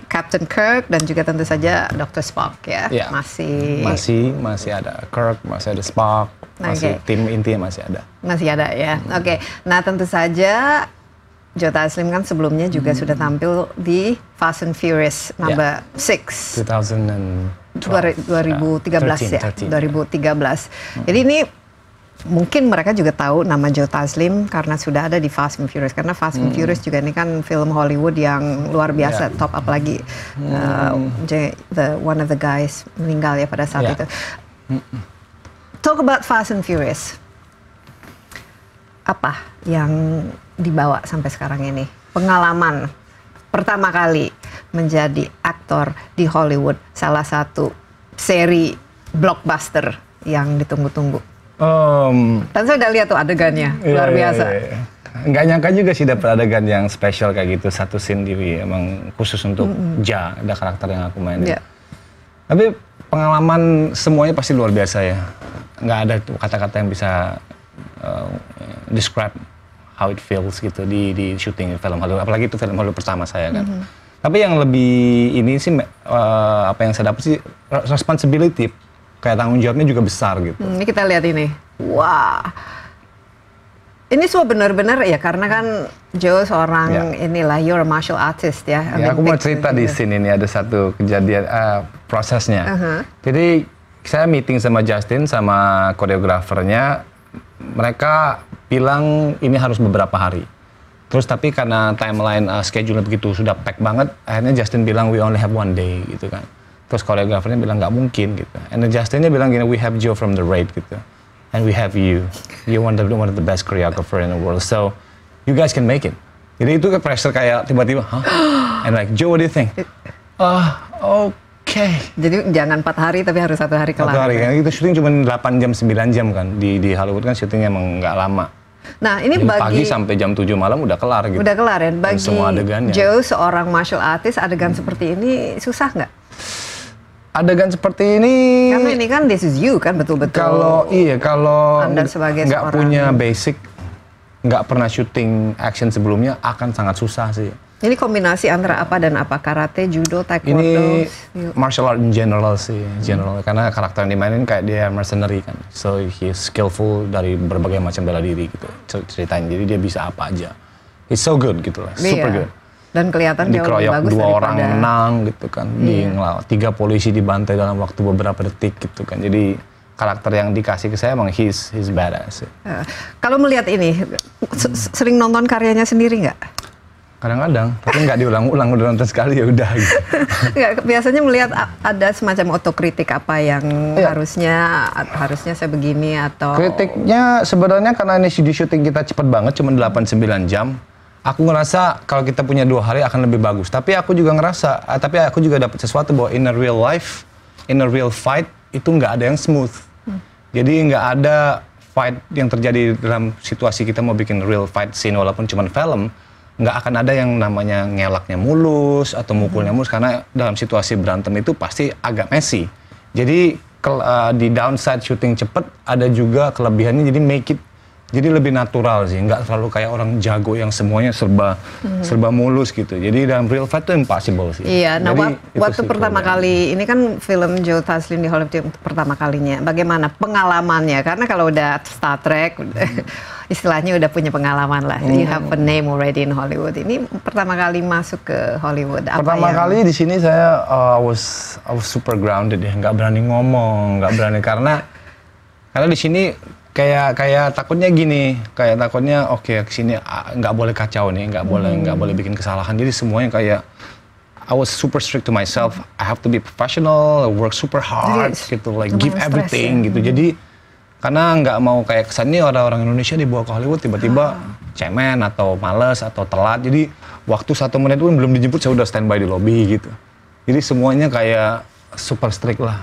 Captain Kirk dan juga tentu saja Dr. Spock ya. Yeah. Masih masih masih ada Kirk, masih ada Spock, masih okay. tim intinya masih ada. Masih ada ya. Hmm. Oke. Okay. Nah, tentu saja Joe Taslim kan sebelumnya juga hmm. sudah tampil di Fast and Furious ya. number 6. Yeah. ribu 2013 uh, 13, ya, ya. ribu 2013. Yeah. Hmm. Jadi ini mungkin mereka juga tahu nama Joe Taslim karena sudah ada di Fast and Furious karena Fast and hmm. Furious juga ini kan film Hollywood yang luar ya. biasa yeah. top up hmm. uh, the one of the guys meninggal ya pada saat yeah. itu. Hmm. Talk about Fast and Furious. Apa yang dibawa sampai sekarang ini? Pengalaman pertama kali menjadi aktor di Hollywood, salah satu seri blockbuster yang ditunggu-tunggu. Um, Dan saya udah lihat tuh adegannya, iya, luar iya, biasa. Iya, iya. Nggak nyangka juga sih dapat adegan yang spesial kayak gitu, satu scene di emang khusus untuk mm -hmm. Ja, ada karakter yang aku mainin. Yeah. Tapi pengalaman semuanya pasti luar biasa ya. Nggak ada kata-kata yang bisa uh, describe how it feels gitu di di syuting film Hollywood apalagi itu film Hollywood pertama saya kan. Mm -hmm. Tapi yang lebih ini sih uh, apa yang saya dapat sih responsibility kayak tanggung jawabnya juga besar gitu. Hmm, ini kita lihat ini. Wah. Ini semua benar-benar ya karena kan Joe seorang yeah. inilah you're a martial artist ya. ya yeah, aku mau cerita di gitu. sini ini ada satu kejadian uh, prosesnya. Uh -huh. Jadi saya meeting sama Justin sama koreografernya mereka bilang ini harus beberapa hari. Terus tapi karena timeline uh, schedule begitu sudah pack banget, akhirnya Justin bilang we only have one day gitu kan. Terus koreografernya bilang nggak mungkin gitu. And Justinnya bilang gini, we have Joe from the Raid gitu. And we have you. You one of the, one of the best choreographer in the world. So you guys can make it. Jadi itu ke pressure kayak tiba-tiba, huh? And like, Joe, what do you think? Ah, uh, oh, oke okay. jadi jangan empat hari tapi harus satu hari kelar. Satu hari kan kita syuting cuma 8 jam 9 jam kan di di Hollywood kan syutingnya emang nggak lama. Nah ini jam bagi pagi sampai jam 7 malam udah kelar gitu. Udah kelar ya. Bagi semua adegannya. Joe seorang martial artist adegan hmm. seperti ini susah nggak? Adegan seperti ini. Karena ini kan this is you kan betul-betul. Kalau iya kalau nggak punya basic, nggak pernah syuting action sebelumnya akan sangat susah sih ini kombinasi antara apa dan apa? Karate, judo, taekwondo? Ini martial art in general sih, general. Hmm. Karena karakter yang dimainin kayak dia mercenary kan. So he's skillful dari berbagai macam bela diri gitu ceritain. Jadi dia bisa apa aja. He's so good gitu lah, iya. super good dan kelihatan jauh lebih bagus dua orang menang gitu kan Hmm. di iya. ngelawat tiga polisi dibantai dalam waktu beberapa detik gitu kan jadi karakter yang dikasih ke saya emang he's, his badass uh, kalau melihat ini sering nonton karyanya sendiri nggak Kadang-kadang, tapi nggak diulang-ulang, udah nonton sekali ya udah. Gitu. [laughs] nggak, biasanya melihat ada semacam otokritik apa yang ya. harusnya harusnya saya begini atau Kritiknya sebenarnya karena ini studio syuting kita cepet banget, cuma 8 9 jam. Aku ngerasa kalau kita punya dua hari akan lebih bagus. Tapi aku juga ngerasa, tapi aku juga dapat sesuatu bahwa in a real life, in a real fight itu nggak ada yang smooth. Hmm. Jadi nggak ada fight yang terjadi dalam situasi kita mau bikin real fight scene walaupun cuma film nggak akan ada yang namanya ngelaknya mulus atau mukulnya mulus karena dalam situasi berantem itu pasti agak messy. Jadi eh, di downside shooting cepet ada juga kelebihannya jadi make it jadi lebih natural sih nggak terlalu kayak orang jago yang semuanya serba hmm. serba mulus gitu jadi dalam real fight itu impossible sih iya nah jadi, waktu, waktu pertama problem. kali ini kan film Joe Taslim di Hollywood pertama kalinya bagaimana pengalamannya karena kalau udah Star Trek hmm. [laughs] istilahnya udah punya pengalaman lah hmm. you have a name already in Hollywood ini pertama kali masuk ke Hollywood apa pertama yang... kali di sini saya uh, was was super grounded ya nggak berani ngomong nggak berani karena karena di sini kayak kayak takutnya gini kayak takutnya oke okay, kesini ah, nggak ah, boleh kacau nih nggak boleh hmm. nggak boleh bikin kesalahan jadi semuanya kayak I was super strict to myself I have to be professional work super hard jadi, gitu like give everything ya. gitu hmm. jadi karena nggak mau kayak kesannya orang-orang Indonesia dibawa ke Hollywood tiba-tiba ah. cemen atau males atau telat jadi waktu satu menit pun belum dijemput saya udah standby di lobby gitu jadi semuanya kayak super strict lah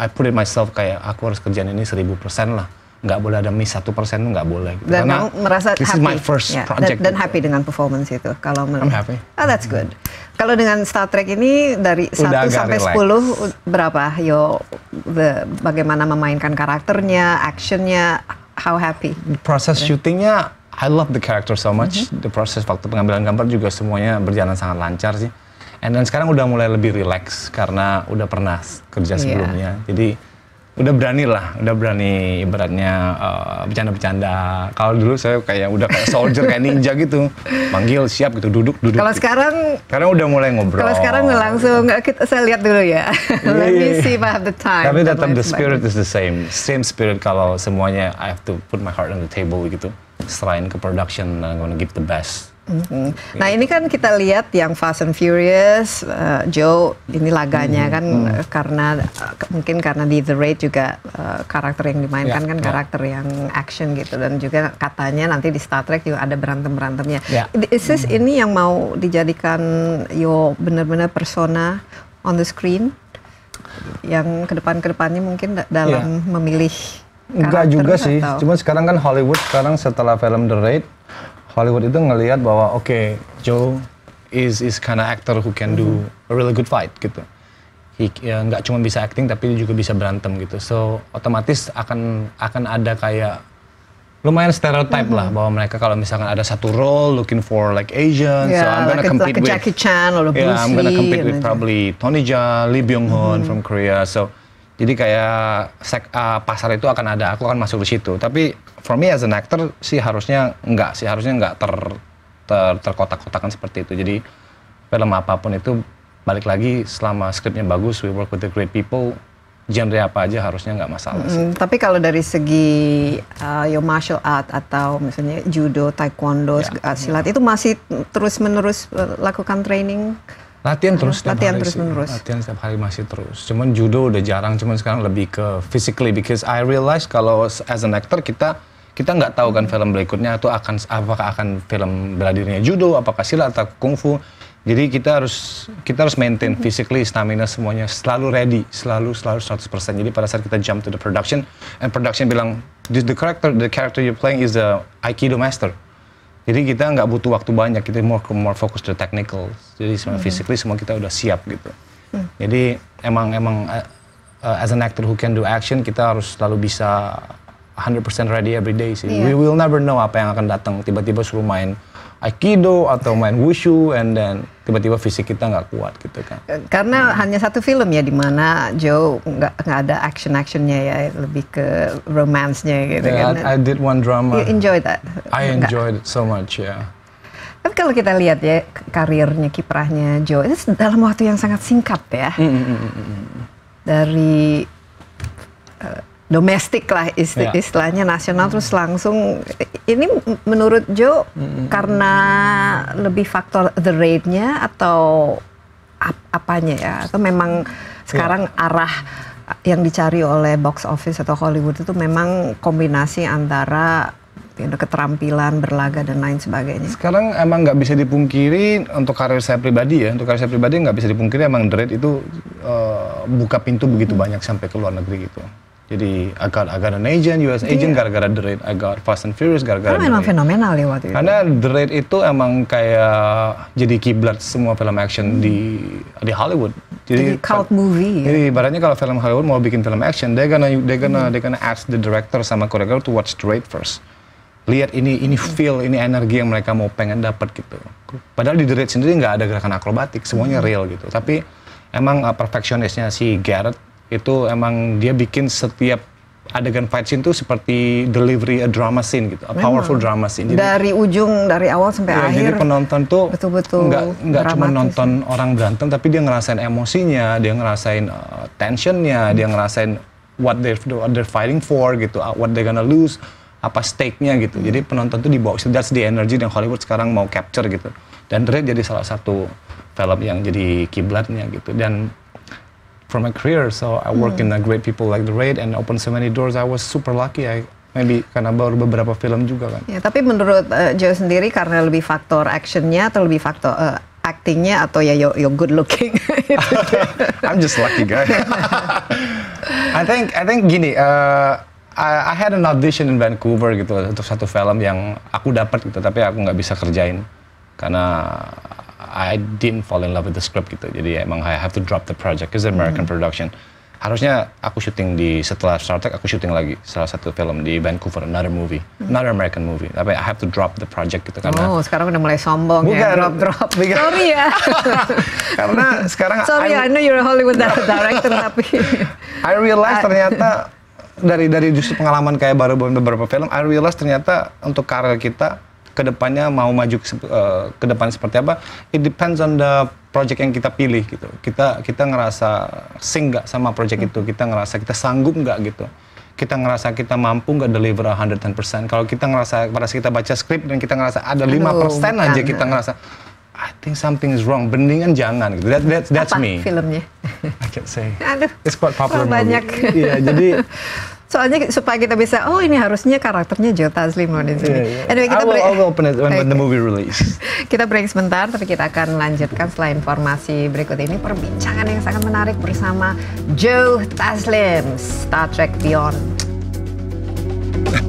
I put it myself kayak aku harus kerjaan ini seribu persen lah nggak boleh ada miss satu persen tuh nggak boleh. Gitu. Dan Karena merasa this happy. is my first yeah. project. Dan, dan gitu. happy dengan performance itu kalau menurut. I'm happy. Oh that's hmm. good. Kalau dengan Star Trek ini dari Udah 1 sampai relax. 10 berapa? Yo the bagaimana memainkan karakternya, actionnya, how happy? Proses syutingnya I love the character so much. Mm -hmm. The process waktu pengambilan gambar juga semuanya berjalan sangat lancar sih. And sekarang udah mulai lebih relax karena udah pernah kerja iya. sebelumnya. Yeah. Jadi udah berani lah, udah berani ibaratnya uh, bercanda-bercanda. Kalau dulu saya kayak udah kayak soldier kayak ninja gitu, manggil siap gitu, duduk duduk. Kalau gitu. sekarang, sekarang udah mulai ngobrol. Kalau sekarang langsung, gitu. kita, saya lihat dulu ya. [laughs] Let me iya, iya, iya. see if I have the time. Tapi tetap the spirit is the same, same spirit kalau semuanya I have to put my heart on the table gitu. Selain ke production, I'm gonna give the best. Nah ini kan kita lihat yang Fast and Furious, uh, Joe ini laganya hmm kan hmm karena eh, mungkin karena di The Raid juga uh, karakter yang dimainkan yeah, kan yeah. karakter yang action gitu dan juga katanya nanti di Star Trek juga ada berantem berantemnya. Yeah. Is this hmm ini yang mau dijadikan yo benar-benar persona on the screen yang kedepan-kedepannya mungkin dalam yeah. memilih Enggak juga atau? sih, cuma sekarang kan Hollywood sekarang setelah film The Raid Hollywood itu ngelihat bahwa oke okay, Joe is is kind actor who can do mm-hmm. a really good fight gitu. He ya, cuma bisa acting tapi juga bisa berantem gitu. So otomatis akan akan ada kayak lumayan stereotype mm -hmm. lah bahwa mereka kalau misalkan ada satu role looking for like Asian, yeah, so I'm gonna like compete like with Jackie Chan or Bruce yeah, I'm gonna compete with probably Tony Jaa, Lee Byung Hun mm -hmm. from Korea. So jadi kayak sek, uh, pasar itu akan ada, aku akan masuk di situ. Tapi for me as an actor sih harusnya enggak sih, harusnya enggak ter, ter terkotak-kotakan seperti itu. Jadi film apapun itu balik lagi selama skripnya bagus, we work with the great people, genre apa aja harusnya enggak masalah hmm, sih. tapi kalau dari segi uh, your martial art atau misalnya judo, taekwondo, yeah, ya. silat yeah. itu masih terus-menerus eh, lakukan training? Latihan terus setiap latihan hari terus sih. Menerus. Latihan setiap hari masih terus. Cuman judo udah jarang, cuman sekarang lebih ke physically because I realize kalau as an actor kita kita nggak tahu kan film berikutnya atau akan apakah akan film bela judo, apakah silat atau kungfu. Jadi kita harus kita harus maintain mm-hmm. physically stamina semuanya selalu ready, selalu selalu 100%. Jadi pada saat kita jump to the production and production bilang the character the character you playing is the aikido master. Jadi kita nggak butuh waktu banyak, kita more more fokus to technical. Jadi semua mm -hmm. physically semua kita udah siap gitu. Mm. Jadi emang emang uh, as an actor who can do action kita harus selalu bisa 100% ready every day sih. Yeah. We will never know apa yang akan datang. Tiba-tiba suruh main aikido atau main wushu and then tiba-tiba fisik kita nggak kuat gitu kan. Eh, karena hmm. hanya satu film ya di mana Joe nggak nggak ada action actionnya ya lebih ke romansnya gitu yeah, kan. I, I did one drama. You enjoy that? I enjoyed it so much ya. Yeah. Tapi kalau kita lihat ya karirnya kiprahnya Joe itu dalam waktu yang sangat singkat ya. Mm, -hmm. Dari eh, domestik lah isti ya. istilahnya nasional terus langsung ini menurut Jo hmm. karena lebih faktor the rate-nya atau ap apanya ya atau memang ya. sekarang ya. arah yang dicari oleh box office atau Hollywood itu memang kombinasi antara keterampilan berlaga dan lain sebagainya. Sekarang emang nggak bisa dipungkiri untuk karir saya pribadi ya, untuk karir saya pribadi nggak bisa dipungkiri emang The Raid itu uh, buka pintu begitu hmm. banyak sampai ke luar negeri gitu. Jadi I got, I got an agent, US agent iya. gara-gara The Raid, I got Fast and Furious gara-gara Karena memang fenomenal ya waktu itu. Karena The Raid itu emang kayak jadi kiblat semua film action hmm. di di Hollywood. Jadi, jadi cult movie. Ya? Jadi ibaratnya kalau film Hollywood mau bikin film action, they gonna they gonna hmm. they gonna ask the director sama koreografer to watch The Raid first. Lihat ini ini hmm. feel, ini energi yang mereka mau pengen dapat gitu. Padahal di The Raid sendiri nggak ada gerakan akrobatik, semuanya hmm. real gitu. Tapi emang uh, perfeksionisnya si Garrett itu emang dia bikin setiap adegan fight scene tuh seperti delivery a drama scene gitu, a Memang. powerful drama scene. Jadi, dari ujung dari awal sampai ya, akhir. Jadi penonton tuh betul-betul nggak nggak cuma nonton orang berantem, tapi dia ngerasain emosinya, dia ngerasain uh, tensionnya, hmm. dia ngerasain what they're what they're fighting for gitu, ah, what they're gonna lose, apa stake-nya gitu. Jadi penonton tuh dibawa. So that's the energy yang Hollywood sekarang mau capture gitu. Dan Red jadi salah satu film yang jadi kiblatnya gitu. Dan for my career. So I work in hmm. a great people like the Raid and open so many doors. I was super lucky. I maybe karena baru beberapa film juga kan. Ya, tapi menurut uh, Joe sendiri karena lebih faktor actionnya atau lebih faktor uh, actingnya atau ya you're, you're good looking. [laughs] I'm just lucky guy. [laughs] I think I think gini. Uh, I, I had an audition in Vancouver gitu untuk satu film yang aku dapat gitu tapi aku nggak bisa kerjain karena I didn't fall in love with the script gitu. Jadi emang I have to drop the project because American mm. production. Harusnya aku syuting di setelah Star Trek aku syuting lagi salah satu film di Vancouver another movie, mm. another American movie. Tapi I have to drop the project gitu karena Oh, sekarang udah mulai sombong ya, bukan, ya drop drop. [laughs] Bukan. Sorry ya. [laughs] karena sekarang Sorry, I, ya, I know you're a Hollywood [laughs] director tapi I realize ternyata dari dari justru pengalaman kayak baru beberapa film I realize ternyata untuk karir kita kedepannya mau maju uh, ke depan seperti apa it depends on the project yang kita pilih gitu kita kita ngerasa sing nggak sama project hmm. itu kita ngerasa kita sanggup nggak gitu kita ngerasa kita mampu nggak deliver 100% kalau kita ngerasa pada saat kita baca script dan kita ngerasa ada lima persen aja kita ngerasa I think something is wrong. Beningan jangan. Gitu. That, that, that's Apa me. filmnya? I can't say. Aduh. It's quite popular. Banyak. Iya, yeah, jadi [laughs] Soalnya supaya kita bisa, oh ini harusnya karakternya Joe Taslim loh di iya, sini. Yeah, yeah. Anyway, kita break. I will, I open it when, when the movie release. [laughs] kita break sebentar, tapi kita akan lanjutkan setelah informasi berikut ini perbincangan yang sangat menarik bersama Joe Taslim, Star Trek Beyond. [laughs]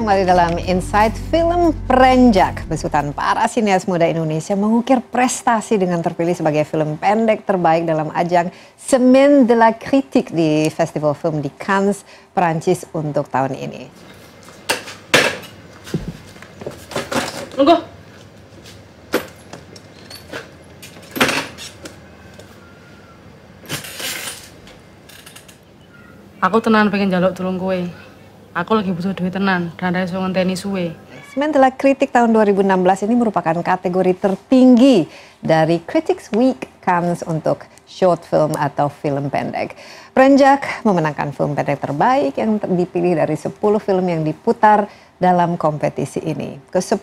kembali dalam Insight Film Prenjak Besutan para sinias muda Indonesia mengukir prestasi dengan terpilih sebagai film pendek terbaik dalam ajang Semen de la Critique di Festival Film di Cannes, Perancis untuk tahun ini. Tunggu. Aku tenan pengen jaluk tulung kue aku lagi butuh duit tenan dan ada yang ngenteni suwe. Sementara kritik tahun 2016 ini merupakan kategori tertinggi dari Critics Week Comes untuk short film atau film pendek. Perenjak memenangkan film pendek terbaik yang dipilih dari 10 film yang diputar dalam kompetisi ini. Ke 10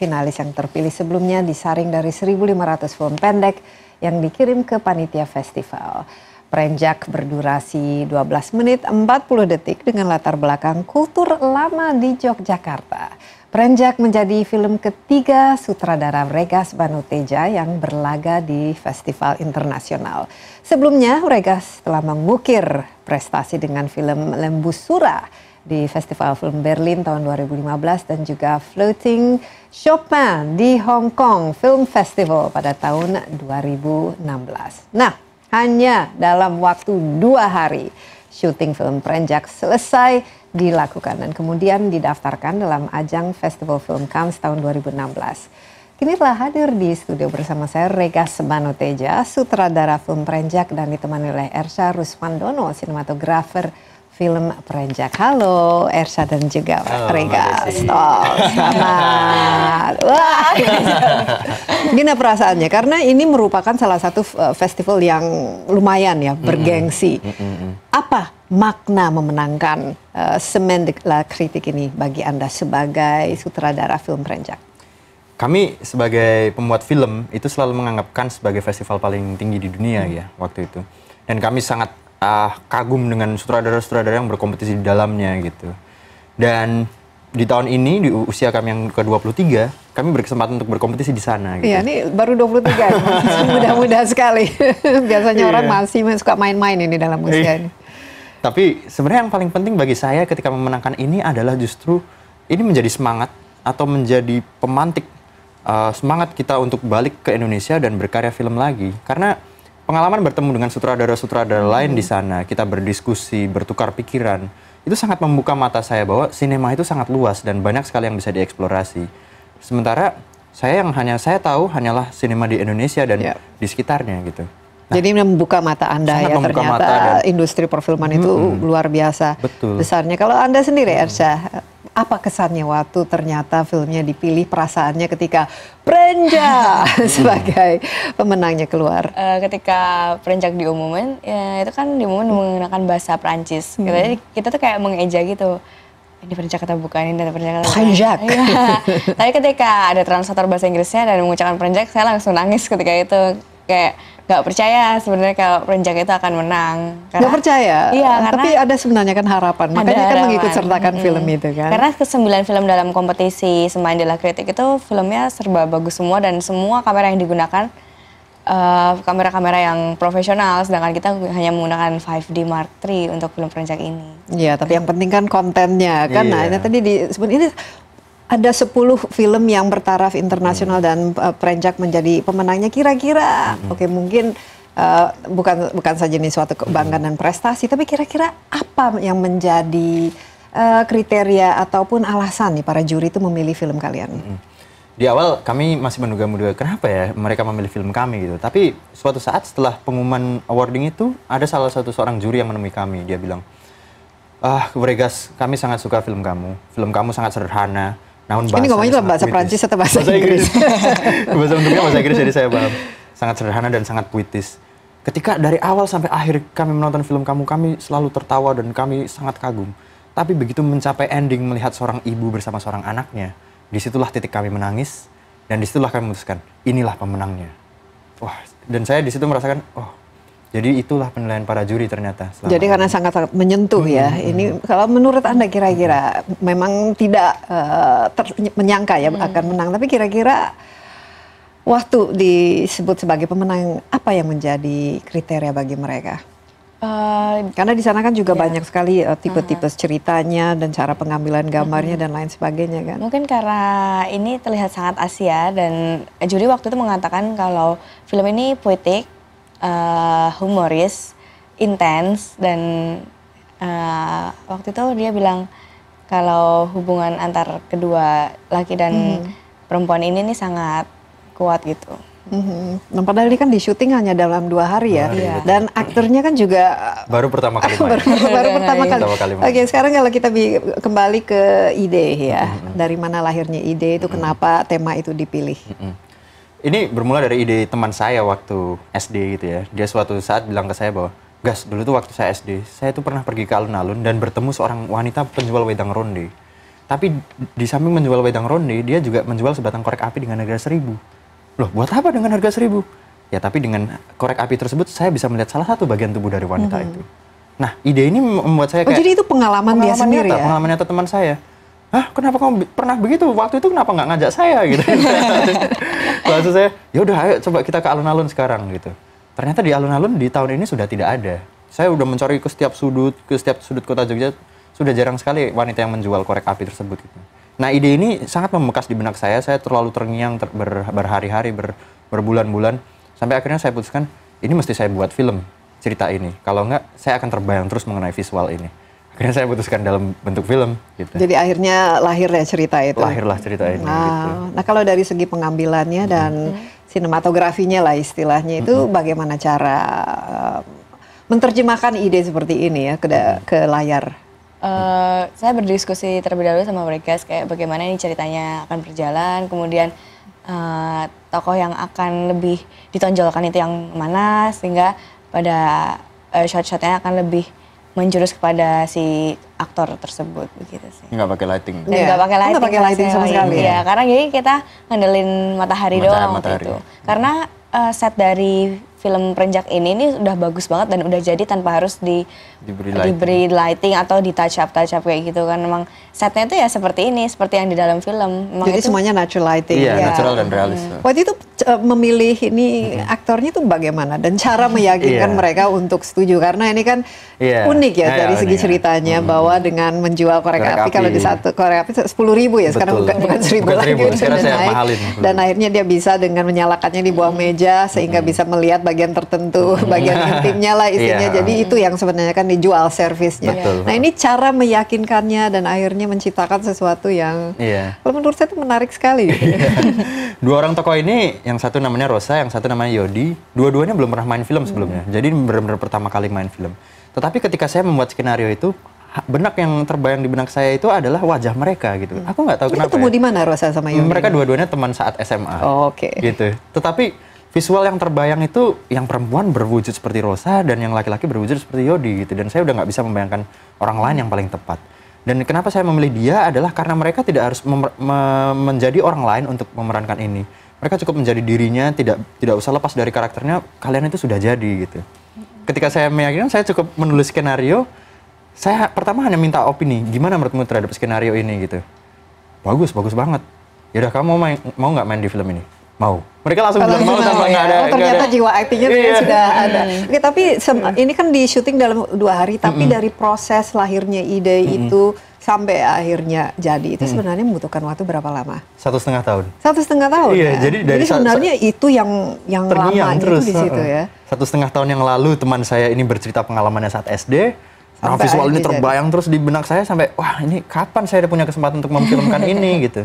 finalis yang terpilih sebelumnya disaring dari 1.500 film pendek yang dikirim ke panitia festival. Prenjak berdurasi 12 menit 40 detik dengan latar belakang kultur lama di Yogyakarta. Prenjak menjadi film ketiga sutradara Regas Banuteja yang berlaga di festival internasional. Sebelumnya, Regas telah mengukir prestasi dengan film Lembusura di Festival Film Berlin tahun 2015 dan juga Floating Chopin di Hong Kong Film Festival pada tahun 2016. Nah, hanya dalam waktu dua hari, syuting film Prenjak selesai dilakukan dan kemudian didaftarkan dalam ajang Festival Film Cannes tahun 2016. Kini telah hadir di studio bersama saya Rega Sebano Teja, sutradara film Prenjak dan ditemani oleh Ersha Ruswandono, sinematografer film Perenjak. Halo Ersa dan juga Halo, Rega. Selamat. [laughs] Wah. Gimana perasaannya? Karena ini merupakan salah satu eh, festival yang lumayan ya, bergengsi. Apa makna memenangkan uh, Semen la Kritik ini bagi Anda sebagai sutradara film Perenjak? Kami sebagai pembuat film itu selalu menganggapkan sebagai festival paling tinggi di dunia hmm. ya waktu itu. Dan kami sangat uh, kagum dengan sutradara-sutradara yang berkompetisi di dalamnya gitu. Dan di tahun ini di usia kami yang ke-23, kami berkesempatan untuk berkompetisi di sana gitu. Iya, ini baru 23. [laughs] Mudah-mudah sekali. [laughs] Biasanya yeah. orang iya. masih suka main-main ini dalam iya. usia ini. Tapi sebenarnya yang paling penting bagi saya ketika memenangkan ini adalah justru ini menjadi semangat atau menjadi pemantik uh, semangat kita untuk balik ke Indonesia dan berkarya film lagi. Karena pengalaman bertemu dengan sutradara-sutradara hmm. lain di sana, kita berdiskusi, bertukar pikiran, itu sangat membuka mata saya bahwa sinema itu sangat luas dan banyak sekali yang bisa dieksplorasi. Sementara saya yang hanya saya tahu hanyalah sinema di Indonesia dan yeah. di sekitarnya gitu. Nah, Jadi membuka mata Anda ya ternyata mata industri perfilman itu hmm, luar biasa betul. besarnya. Kalau Anda sendiri hmm. Ersha, apa kesannya waktu ternyata filmnya dipilih perasaannya ketika Prenja [laughs] [laughs] sebagai pemenangnya keluar? Uh, ketika Prenjak diumumin, ya itu kan diumumin hmm. menggunakan bahasa Perancis. Hmm. Jadi kita tuh kayak mengeja gitu ini prenja kata bukan ini prenja kata perenjak. Ya. [laughs] Tapi ketika ada translator bahasa Inggrisnya dan mengucapkan perenjak, saya langsung nangis ketika itu kayak nggak percaya sebenarnya kalau perenjak itu akan menang. Nggak percaya. Iya, karena tapi ada sebenarnya kan harapan. Makanya kan harapan. kan mengikut sertakan hmm. film itu kan. Karena kesembilan film dalam kompetisi semain Dila Kritik itu filmnya serba bagus semua dan semua kamera yang digunakan eh, kamera-kamera uh, yang profesional, sedangkan kita hanya menggunakan 5D Mark III untuk film perenjak ini. Iya, tapi yang penting kan kontennya kan. Nah, iya. Nah, ini tadi disebut ini ada 10 film yang bertaraf internasional hmm. dan uh, Perenjak menjadi pemenangnya kira-kira hmm. oke mungkin uh, bukan bukan saja ini suatu kebanggaan dan prestasi tapi kira-kira apa yang menjadi uh, kriteria ataupun alasan nih para juri itu memilih film kalian hmm. di awal kami masih menduga menduga kenapa ya mereka memilih film kami gitu tapi suatu saat setelah pengumuman awarding itu ada salah satu seorang juri yang menemui kami dia bilang Ah, Bregas, kami sangat suka film kamu. Film kamu sangat sederhana, namun bahasa Ini ngomongnya dalam bahasa Prancis atau bahasa, bahasa Inggris? [laughs] bahasa Inggris. bahasa Inggris jadi saya paham. Sangat sederhana dan sangat puitis. Ketika dari awal sampai akhir kami menonton film kamu, kami selalu tertawa dan kami sangat kagum. Tapi begitu mencapai ending melihat seorang ibu bersama seorang anaknya, disitulah titik kami menangis dan disitulah kami memutuskan inilah pemenangnya. Wah, dan saya disitu merasakan, oh jadi itulah penilaian para juri ternyata. Jadi karena sangat-sangat menyentuh hmm, ya. Hmm. hmm ini hmm. kalau menurut Anda kira-kira hmm. hmm. memang tidak uh, menyangka ya hmm. akan menang, tapi kira-kira waktu disebut sebagai pemenang apa yang menjadi kriteria bagi mereka? Uh, Karena di sana kan juga yeah. banyak sekali uh, tipe-tipe uh -huh. ceritanya dan cara pengambilan gambarnya uh -huh. dan lain sebagainya kan. Mungkin karena ini terlihat sangat Asia dan juri waktu itu mengatakan kalau film ini poetik uh, humoris, intens dan uh, waktu itu dia bilang kalau hubungan antar kedua laki dan hmm. perempuan ini nih sangat kuat gitu. Mm-hmm. Nah, padahal ini kan di syuting hanya dalam dua hari ya, hari, iya. dan aktornya kan juga [laughs] baru pertama kali. baru, baru pertama kali. kali Oke, sekarang kalau kita kembali ke ide ya, mm-hmm. dari mana lahirnya ide itu, mm-hmm. kenapa tema itu dipilih? Mm-hmm ini bermula dari ide teman saya waktu SD gitu ya. Dia suatu saat bilang ke saya bahwa, Gas, dulu tuh waktu saya SD, saya tuh pernah pergi ke alun-alun dan bertemu seorang wanita penjual wedang ronde. Tapi di samping menjual wedang ronde, dia juga menjual sebatang korek api dengan harga seribu. Loh, buat apa dengan harga seribu? Ya, tapi dengan korek api tersebut, saya bisa melihat salah satu bagian tubuh dari wanita mm -hmm. itu. Nah, ide ini membuat saya oh, kayak... Oh, jadi itu pengalaman, pengalaman dia sendiri nyata, ya? Pengalaman nyata teman saya ah kenapa kamu pernah begitu? Waktu itu kenapa nggak ngajak saya gitu? Langsung [laughs] saya, ya udah ayo coba kita ke alun-alun sekarang gitu. Ternyata di alun-alun di tahun ini sudah tidak ada. Saya udah mencari ke setiap sudut, ke setiap sudut kota Jogja sudah jarang sekali wanita yang menjual korek api tersebut gitu. Nah, ide ini sangat membekas di benak saya. Saya terlalu terngiang ter ber berhari-hari, ber berbulan-bulan sampai akhirnya saya putuskan ini mesti saya buat film cerita ini. Kalau nggak saya akan terbayang terus mengenai visual ini akhirnya saya putuskan dalam bentuk film gitu. Jadi akhirnya lahir ya cerita itu. Lahirlah cerita ini wow. gitu. Nah, kalau dari segi pengambilannya mm -hmm. dan mhm. sinematografinya lah istilahnya itu mm -hmm. bagaimana cara uh, menerjemahkan ide seperti ini ya ke mhm. ke layar? Uh, saya berdiskusi terlebih dahulu sama mereka kayak bagaimana ini ceritanya akan berjalan, kemudian uh, tokoh yang akan lebih ditonjolkan itu yang mana sehingga pada uh, shot-shotnya akan lebih menjurus kepada si aktor tersebut begitu sih. Enggak pakai lighting. Enggak yeah. pakai lighting. Enggak pakai lighting sama sekali. Iya, iya, karena jadi kita ngandelin matahari, matahari doang matahari. gitu. Karena uh, set dari film Perenjak ini ini udah bagus banget dan udah jadi tanpa harus di diberi lighting. diberi lighting atau di touch up touch up kayak gitu kan memang setnya itu ya seperti ini seperti yang di dalam film memang jadi itu, semuanya natural lighting iya ya. natural dan realis hmm. waktu itu e, memilih ini hmm. aktornya itu bagaimana dan cara meyakinkan yeah. mereka untuk setuju karena ini kan yeah. unik ya yeah, dari yeah, segi yeah. ceritanya hmm. bahwa dengan menjual korek, api, api kalau di satu korek api sepuluh ribu ya Betul. sekarang bukan bukan seribu bukan lagi seribu. Sekarang dan, naik, dan akhirnya dia bisa dengan menyalakannya di bawah meja sehingga hmm. bisa melihat bagian tertentu hmm. bagian intimnya lah isinya yeah. jadi itu yang sebenarnya kan Jual servisnya. Nah ini cara meyakinkannya dan akhirnya menciptakan sesuatu yang yeah. menurut saya itu menarik sekali. [laughs] Iya. Dua orang tokoh ini, yang satu namanya Rosa, yang satu namanya Yodi, dua-duanya belum pernah main film sebelumnya. Hmm. Jadi benar-benar pertama kali main film. Tetapi ketika saya membuat skenario itu, benak yang terbayang di benak saya itu adalah wajah mereka gitu. Hmm. Aku nggak tahu Ini kenapa. Ketemu ya. di mana Rosa sama Yodi? Mereka dua-duanya teman saat SMA. Oh, Oke. Okay. Gitu. Tetapi visual yang terbayang itu yang perempuan berwujud seperti Rosa dan yang laki-laki berwujud seperti Yodi gitu dan saya udah nggak bisa membayangkan orang lain yang paling tepat dan kenapa saya memilih dia adalah karena mereka tidak harus menjadi orang lain untuk memerankan ini mereka cukup menjadi dirinya tidak tidak usah lepas dari karakternya kalian itu sudah jadi gitu ketika saya meyakinkan saya cukup menulis skenario saya pertama hanya minta opini gimana menurutmu terhadap skenario ini gitu bagus bagus banget yaudah kamu main, mau nggak main di film ini mau. Mereka langsung bilang mau tanpa ya. ada. Oh, ternyata ada. jiwa aktingnya yeah. Iya. sudah hmm. ada. Oke, Oke, tapi hmm. ini kan di syuting dalam dua hari, tapi hmm. dari proses lahirnya ide hmm. itu sampai akhirnya jadi itu hmm. sebenarnya membutuhkan waktu berapa lama? Satu setengah tahun. Satu setengah tahun. Iya, ya? jadi dari jadi sebenarnya itu yang yang lama gitu terus, di situ ya. Satu setengah tahun yang lalu teman saya ini bercerita pengalamannya saat SD. Nah, sampai nah, visual ini terbayang jadi. terus di benak saya sampai wah ini kapan saya punya kesempatan untuk memfilmkan [laughs] ini gitu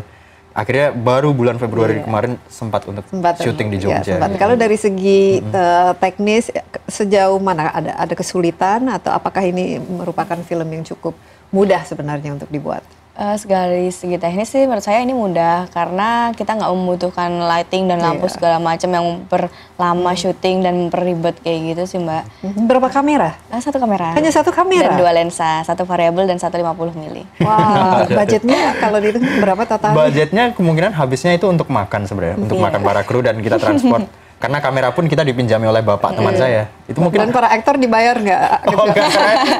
akhirnya baru bulan Februari yeah. kemarin sempat untuk sempat, syuting di ya, Jogja. Ya, sempat. Ya. Kalau dari segi mm -hmm. uh, teknis sejauh mana ada ada kesulitan atau apakah ini merupakan film yang cukup mudah sebenarnya untuk dibuat? Uh, segala segi teknis sih menurut saya ini mudah karena kita nggak membutuhkan lighting dan lampu yeah. segala macam yang berlama hmm. syuting dan memperribet kayak gitu sih mbak. Mhm. Berapa kamera? Uh, satu kamera. Hanya satu kamera? Dan dua lensa, satu variabel dan satu lima puluh mili. Wow, [laughs] [laughs] budgetnya kalau itu berapa total? Budgetnya kemungkinan habisnya itu untuk makan sebenarnya, untuk yeah. makan para kru dan kita transport. [laughs] karena kamera pun kita dipinjami oleh bapak teman iya. saya. Itu mungkin dan para aktor dibayar nggak? Oh,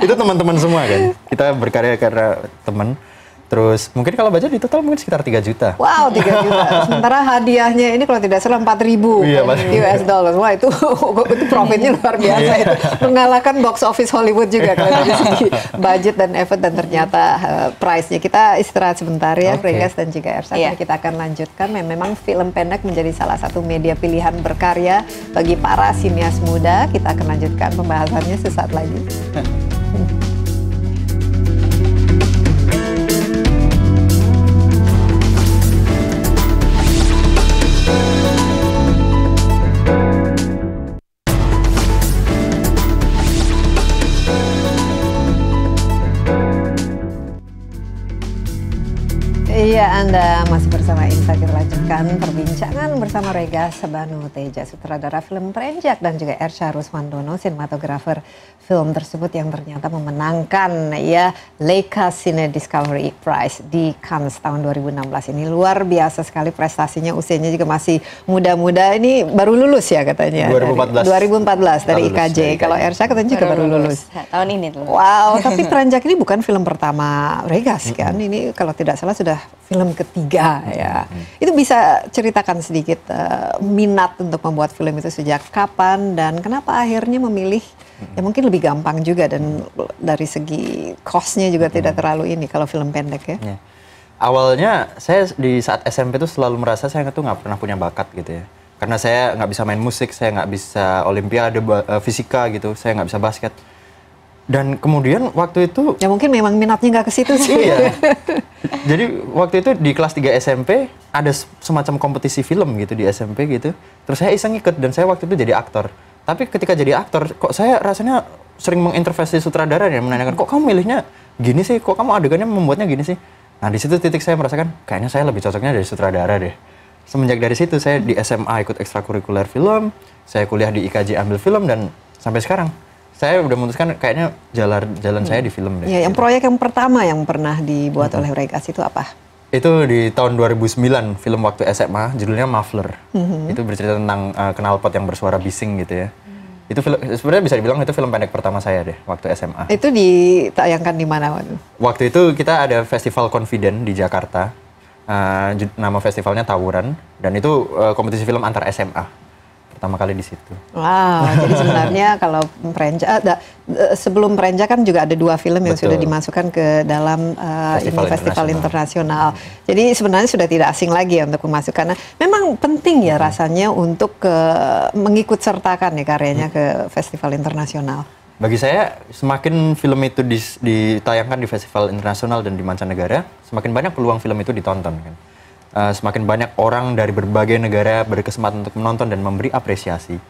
itu teman-teman semua kan. Kita berkarya karena teman. Terus mungkin kalau budget di total mungkin sekitar 3 juta. Wow, 3 juta. [laughs] Sementara hadiahnya ini kalau tidak salah 4 ribu iya, kan, US dollar. Wah itu, [laughs] itu profitnya luar biasa iya. itu. Mengalahkan box office Hollywood juga kalau [laughs] dari segi budget dan effort dan ternyata uh, price-nya. Kita istirahat sebentar ya, okay. Regas dan juga Ersa. Yeah. Kita akan lanjutkan. Memang film pendek menjadi salah satu media pilihan berkarya bagi para sinias muda. Kita akan lanjutkan pembahasannya sesaat lagi. Iya, Anda masih bersama Insight kita lanjutkan perbincangan bersama Rega Sebanu Teja, sutradara film Prenjak dan juga Ersha Ruswandono, sinematografer film tersebut yang ternyata memenangkan ya Leica Cine Discovery Prize di Cannes tahun 2016 ini luar biasa sekali prestasinya usianya juga masih muda-muda ini baru lulus ya katanya 2014 dari, 2014 dari IKJ. dari IKJ kalau Ersha katanya juga baru, lulus. lulus nah, tahun ini lulus. wow tapi Prenjak [laughs] ini bukan film pertama Regas kan ini kalau tidak salah sudah film ketiga hmm. ya. Hmm. Itu bisa ceritakan sedikit uh, minat untuk membuat film itu sejak kapan dan kenapa akhirnya memilih ya hmm. ya mungkin lebih gampang juga dan hmm. dari segi costnya juga hmm. tidak terlalu ini kalau film pendek ya. ya. Awalnya saya di saat SMP itu selalu merasa saya tuh nggak pernah punya bakat gitu ya. Karena saya nggak bisa main musik, saya nggak bisa olimpiade, eh, fisika gitu, saya nggak bisa basket dan kemudian waktu itu ya mungkin memang minatnya nggak ke situ sih iya. [laughs] jadi waktu itu di kelas 3 SMP ada semacam kompetisi film gitu di SMP gitu terus saya iseng ikut dan saya waktu itu jadi aktor tapi ketika jadi aktor kok saya rasanya sering mengintervensi sutradara dan menanyakan kok kamu milihnya gini sih kok kamu adegannya membuatnya gini sih nah di situ titik saya merasakan kayaknya saya lebih cocoknya dari sutradara deh semenjak dari situ saya di SMA ikut ekstrakurikuler film saya kuliah di IKJ ambil film dan sampai sekarang saya udah memutuskan kayaknya jalan jalan hmm. saya di film deh. Ya, yang gitu. proyek yang pertama yang pernah dibuat hmm. oleh Regas itu apa? Itu di tahun 2009 film waktu SMA judulnya Muffler. Hmm. Itu bercerita tentang uh, eh, knalpot yang bersuara bising gitu ya. Hmm. Itu film sebenarnya bisa dibilang itu film pendek pertama saya deh waktu SMA. Itu ditayangkan di mana waktu? Waktu itu kita ada Festival Confident di Jakarta. Uh, nama festivalnya Tawuran dan itu uh, kompetisi film antar SMA pertama kali di situ. Wow, jadi sebenarnya [laughs] kalau Perenja ada, eh, eh, sebelum Perenja kan juga ada dua film yang Betul. sudah dimasukkan ke dalam uh, festival, ini, festival internasional. internasional. Jadi sebenarnya sudah tidak asing lagi ya untuk memasukkan. Memang penting ya hmm. rasanya untuk uh, mengikut sertakan ya karyanya hmm. ke festival internasional. Bagi saya semakin film itu ditayangkan di festival internasional dan di mancanegara, semakin banyak peluang film itu ditonton kan Eh, semakin banyak orang dari berbagai negara berkesempatan untuk menonton dan memberi apresiasi.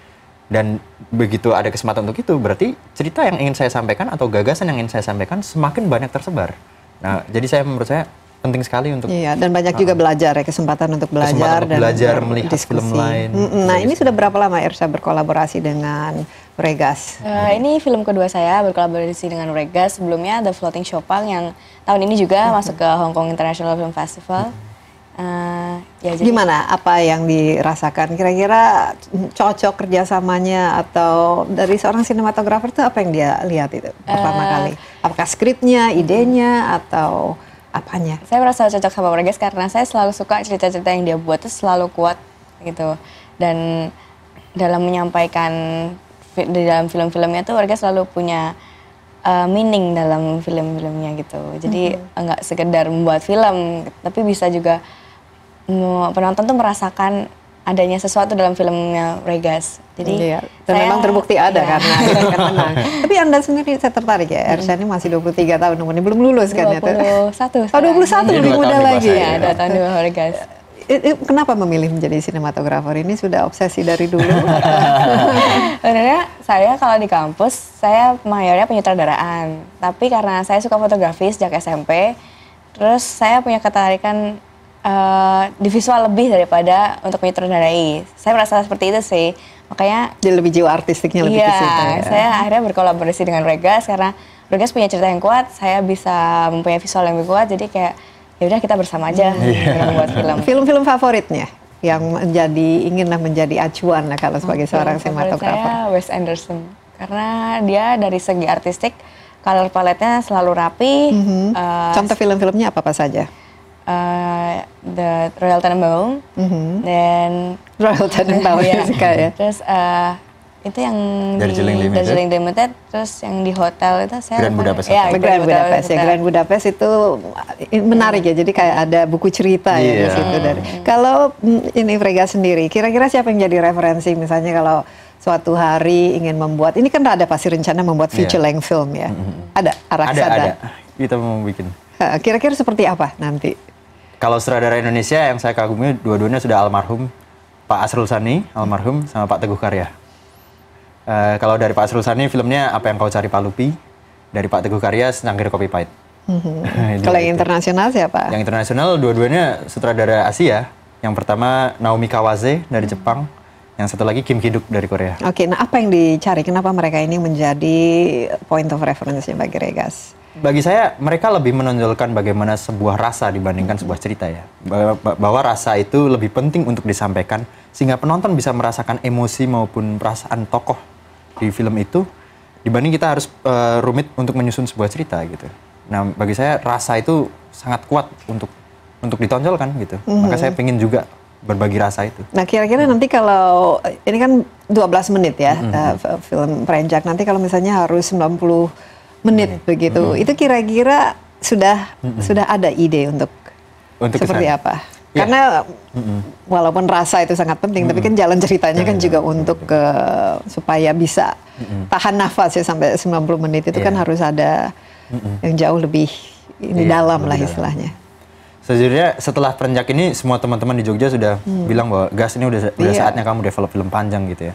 Dan begitu ada kesempatan untuk itu, berarti cerita yang ingin saya sampaikan atau gagasan yang ingin saya sampaikan semakin banyak tersebar. Nah, jadi saya menurut saya penting sekali untuk iya dan banyak uh, juga eh, belajar ya kesempatan untuk belajar kesempatan untuk dan belajar melihat diskusi. film lain. Mm -mm. Nah, ini sudah berapa lama Ersa berkolaborasi dengan Regas? Uh, ini film kedua saya berkolaborasi dengan Regas. Sebelumnya The Floating Chopang yang tahun ini juga -hmm. masuk ke Hong Kong International Film Festival. -hmm Uh, ya, jadi, Gimana? Apa yang dirasakan? Kira-kira cocok kerjasamanya atau dari seorang sinematografer itu apa yang dia lihat itu pertama uh, kali? Apakah skripnya, idenya, atau apanya? Saya merasa cocok sama Warga karena saya selalu suka cerita-cerita yang dia buat itu selalu kuat gitu. Dan dalam menyampaikan di dalam film-filmnya tuh Morgas selalu punya uh, meaning dalam film-filmnya gitu. Jadi mm -hmm. sekedar membuat film, tapi bisa juga penonton tuh merasakan adanya sesuatu dalam filmnya Regas. Jadi iya. dan saya, memang terbukti ada iya. karena [laughs] menang. Tapi Anda sendiri saya tertarik ya, Ersha hmm. ini masih 23 tahun umurnya belum lulus 21, kan ya? 21. Oh, 21 lebih muda lagi. ya ada ya. tahun di Regas. Kenapa memilih menjadi sinematografer ini sudah obsesi dari dulu? [laughs] [laughs] Sebenarnya saya kalau di kampus saya mayornya penyutradaraan, tapi karena saya suka fotografi sejak SMP, terus saya punya ketertarikan uh, eh, di visual lebih daripada untuk menyutradarai. Saya merasa seperti itu sih. Makanya jadi lebih jiwa artistiknya lebih iya, ke situ. Ya. Saya akhirnya berkolaborasi dengan Regas karena Regas punya cerita yang kuat, saya bisa mempunyai visual yang lebih kuat. Jadi kayak ya udah kita bersama aja hmm. Gitu, yeah. membuat film. Film-film favoritnya yang menjadi inginlah menjadi acuan lah kalau sebagai okay, seorang sinematografer. Saya Wes Anderson karena dia dari segi artistik color paletnya selalu rapi. Mm -hmm. uh, Contoh film-filmnya apa apa saja? uh, the Royal Tenenbaum mm-hmm. dan Royal Tenenbaum ya. [laughs] Suka, ya. Terus uh, itu yang Darjeeling di Limited. Darjeeling Limited, terus yang di hotel itu saya Grand Budapest. Ya, Grand, Grand Budapest ya. Grand Budapest itu eh, menarik yeah. ya. Jadi kayak ada buku cerita yeah. ya di iya. situ dari. Mm-hmm. Mm. Kalau ini Frega sendiri, kira-kira siapa yang jadi referensi misalnya kalau suatu hari ingin membuat ini kan ada pasti rencana membuat iya. feature yeah. length film ya. Mm-hmm. Ada Araksada ada, ada. Kita mau bikin. Kira-kira seperti apa nanti? Kalau sutradara Indonesia yang saya kagumi dua-duanya sudah almarhum Pak Asrul Sani, almarhum sama Pak Teguh Karya. Uh, kalau dari Pak Asrul Sani filmnya apa yang kau cari Pak Lupi? Dari Pak Teguh Karya Senangkir Kopi Pahit. Mm-hmm. [laughs] Kalau yang gitu. internasional siapa? Yang internasional dua-duanya sutradara Asia. Yang pertama Naomi Kawase dari mm-hmm. Jepang, yang satu lagi Kim Kiduk dari Korea. Oke, okay, nah apa yang dicari? Kenapa mereka ini menjadi point of reference-nya bagi Regas? bagi saya mereka lebih menonjolkan bagaimana sebuah rasa dibandingkan sebuah cerita ya bahwa, rasa itu lebih penting untuk disampaikan sehingga penonton bisa merasakan emosi maupun perasaan tokoh di film itu dibanding kita harus uh, rumit untuk menyusun sebuah cerita gitu nah bagi saya rasa itu sangat kuat untuk untuk ditonjolkan gitu mm -hmm. maka saya pengen juga berbagi rasa itu. Nah, kira-kira nanti kalau ini kan 12 menit ya mm -hmm. uh, film Perenjak. Nanti kalau misalnya harus 90 menit begitu. hmm Itu kira-kira sudah hmm sudah ada ide untuk, untuk seperti kesana. apa? Ya. Karena hmm walaupun rasa itu sangat penting, hmm tapi kan jalan ceritanya kan iya, iya. juga untuk uh, supaya bisa hmm tahan nafas ya sampai 90 menit itu yeah. kan harus ada hmm yang jauh lebih ini yeah, dalam lah istilahnya. Dalam. Sejujurnya setelah perenjak ini semua teman-teman di Jogja sudah hmm. bilang bahwa gas ini udah, udah yeah. saatnya kamu develop film panjang gitu ya.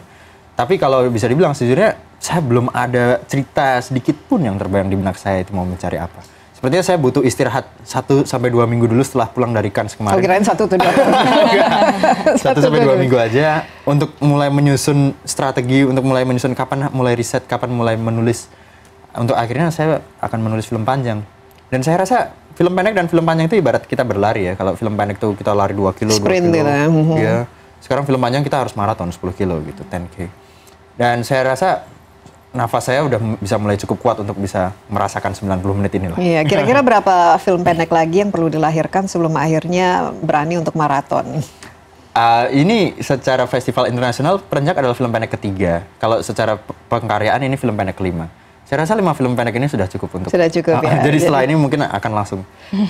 Tapi kalau bisa dibilang sejujurnya saya belum ada cerita sedikit pun yang terbayang di benak saya itu mau mencari apa. Sepertinya saya butuh istirahat 1 sampai 2 minggu dulu setelah pulang dari Cannes kemarin. Kalau oh, kirain 1 tuh 2. 1 [laughs] sampai 2 minggu aja untuk mulai menyusun strategi, untuk mulai menyusun kapan mulai riset, kapan mulai menulis. Untuk akhirnya saya akan menulis film panjang. Dan saya rasa film pendek dan film panjang itu ibarat kita berlari ya. Kalau film pendek tuh kita lari 2 kilo, Sprint 2 kilo. Gitu ya. Mhm. Iya. Sekarang film panjang kita harus maraton 10 kilo gitu, 10K dan saya rasa nafas saya udah bisa mulai cukup kuat untuk bisa merasakan 90 menit inilah. Iya, [laughs] kira-kira berapa film pendek lagi yang perlu dilahirkan sebelum akhirnya berani untuk maraton? Uh, ini secara festival internasional Perenjak adalah film pendek ketiga. Kalau secara pengkaryaan ini film pendek kelima. Saya rasa lima film pendek ini sudah cukup untuk. Sudah cukup ah, ya. [laughs] Jadi setelah iya. ini mungkin akan langsung.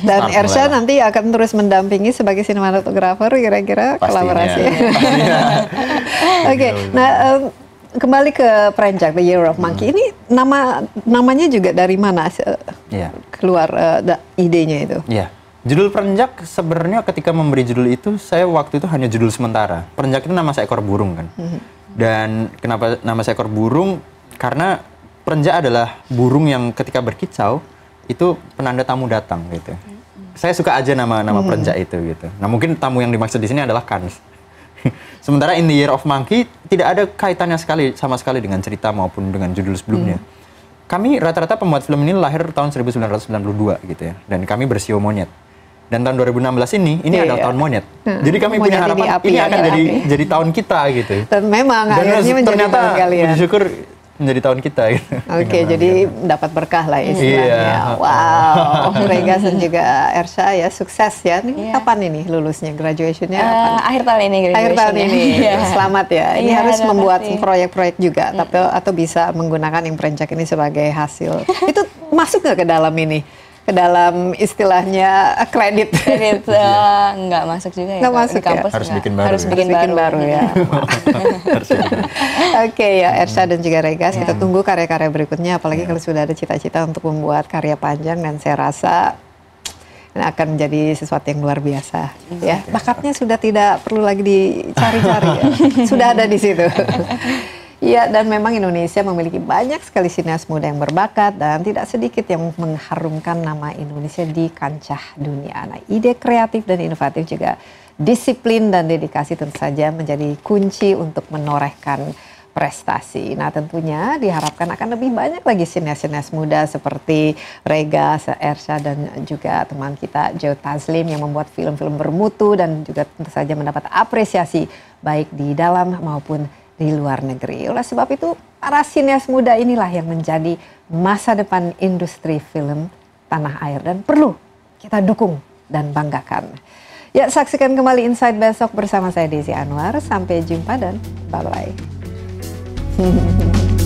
Dan Ersha nanti akan terus mendampingi sebagai sinematografer kira-kira kolaborasi. [laughs] Oke, iya, iya. nah kembali ke perenjak The Year of hmm. Monkey hmm. ini nama namanya juga dari mana yeah. keluar uh, eh, nya idenya itu? Iya. Yeah. Judul perenjak sebenarnya ketika memberi judul itu saya waktu itu hanya judul sementara. Perenjak itu nama seekor burung kan. Hmm. Dan kenapa nama seekor burung? Karena perenjak adalah burung yang ketika berkicau itu penanda tamu datang gitu. Hmm. Saya suka aja nama nama hmm. perenjak itu gitu. Nah mungkin tamu yang dimaksud di sini adalah Kans [laughs] Sementara In the Year of Monkey tidak ada kaitannya sekali sama sekali dengan cerita maupun dengan judul sebelumnya. Hmm. Kami rata-rata pembuat film ini lahir tahun 1992 gitu ya. Dan kami bersio monyet. Dan tahun 2016 ini, ini yeah, adalah yeah. tahun monyet. Hmm. Jadi kami monyet punya harapan ini, api, ini akan jadi jadi tahun kita gitu. Dan memang Dan akhirnya ternyata menjadi ternyata bersyukur menjadi tahun kita. Gitu. Oke, okay, jadi dapat berkah lah ya istilahnya. Yeah. Wow, mereka [laughs] dan juga Ersha ya sukses ya. Ini yeah. kapan ini lulusnya, graduationnya? Uh, akhir tahun ini. Akhir tahun ini. [laughs] yeah. Selamat ya. Ini yeah, harus membuat proyek-proyek juga, mm. Iya. atau atau bisa menggunakan yang perencak ini sebagai hasil. [laughs] Itu masuk nggak ke dalam ini? ke dalam istilahnya kredit. Kredit uh, [laughs] nggak masuk juga ya. Nggak masuk di ya? kampus ya? Harus bikin baru. Harus ya? bikin, bikin baru, baru gitu. ya. [laughs] Oke okay, ya Ersa dan juga Regas, ya. kita tunggu karya-karya berikutnya apalagi ya. kalau sudah ada cita-cita untuk membuat karya panjang dan saya rasa ini akan menjadi sesuatu yang luar biasa hmm. ya. Bakatnya sudah tidak perlu lagi dicari-cari ya. [laughs] Sudah ada di situ. Iya, dan memang Indonesia memiliki banyak sekali sineas muda yang berbakat dan tidak sedikit yang mengharumkan nama Indonesia di kancah dunia. Nah, ide kreatif dan inovatif juga disiplin dan dedikasi tentu saja menjadi kunci untuk menorehkan prestasi. Nah tentunya diharapkan akan lebih banyak lagi sineas-sineas muda seperti Rega, Ersa dan juga teman kita Joe Taslim yang membuat film-film bermutu dan juga tentu saja mendapat apresiasi baik di dalam maupun di di luar negeri. Oleh sebab itu, para sinias muda inilah yang menjadi masa depan industri film tanah air dan perlu kita dukung dan banggakan. Ya, saksikan kembali Inside besok bersama saya Desi Anwar. Sampai jumpa dan bye-bye. [laughs]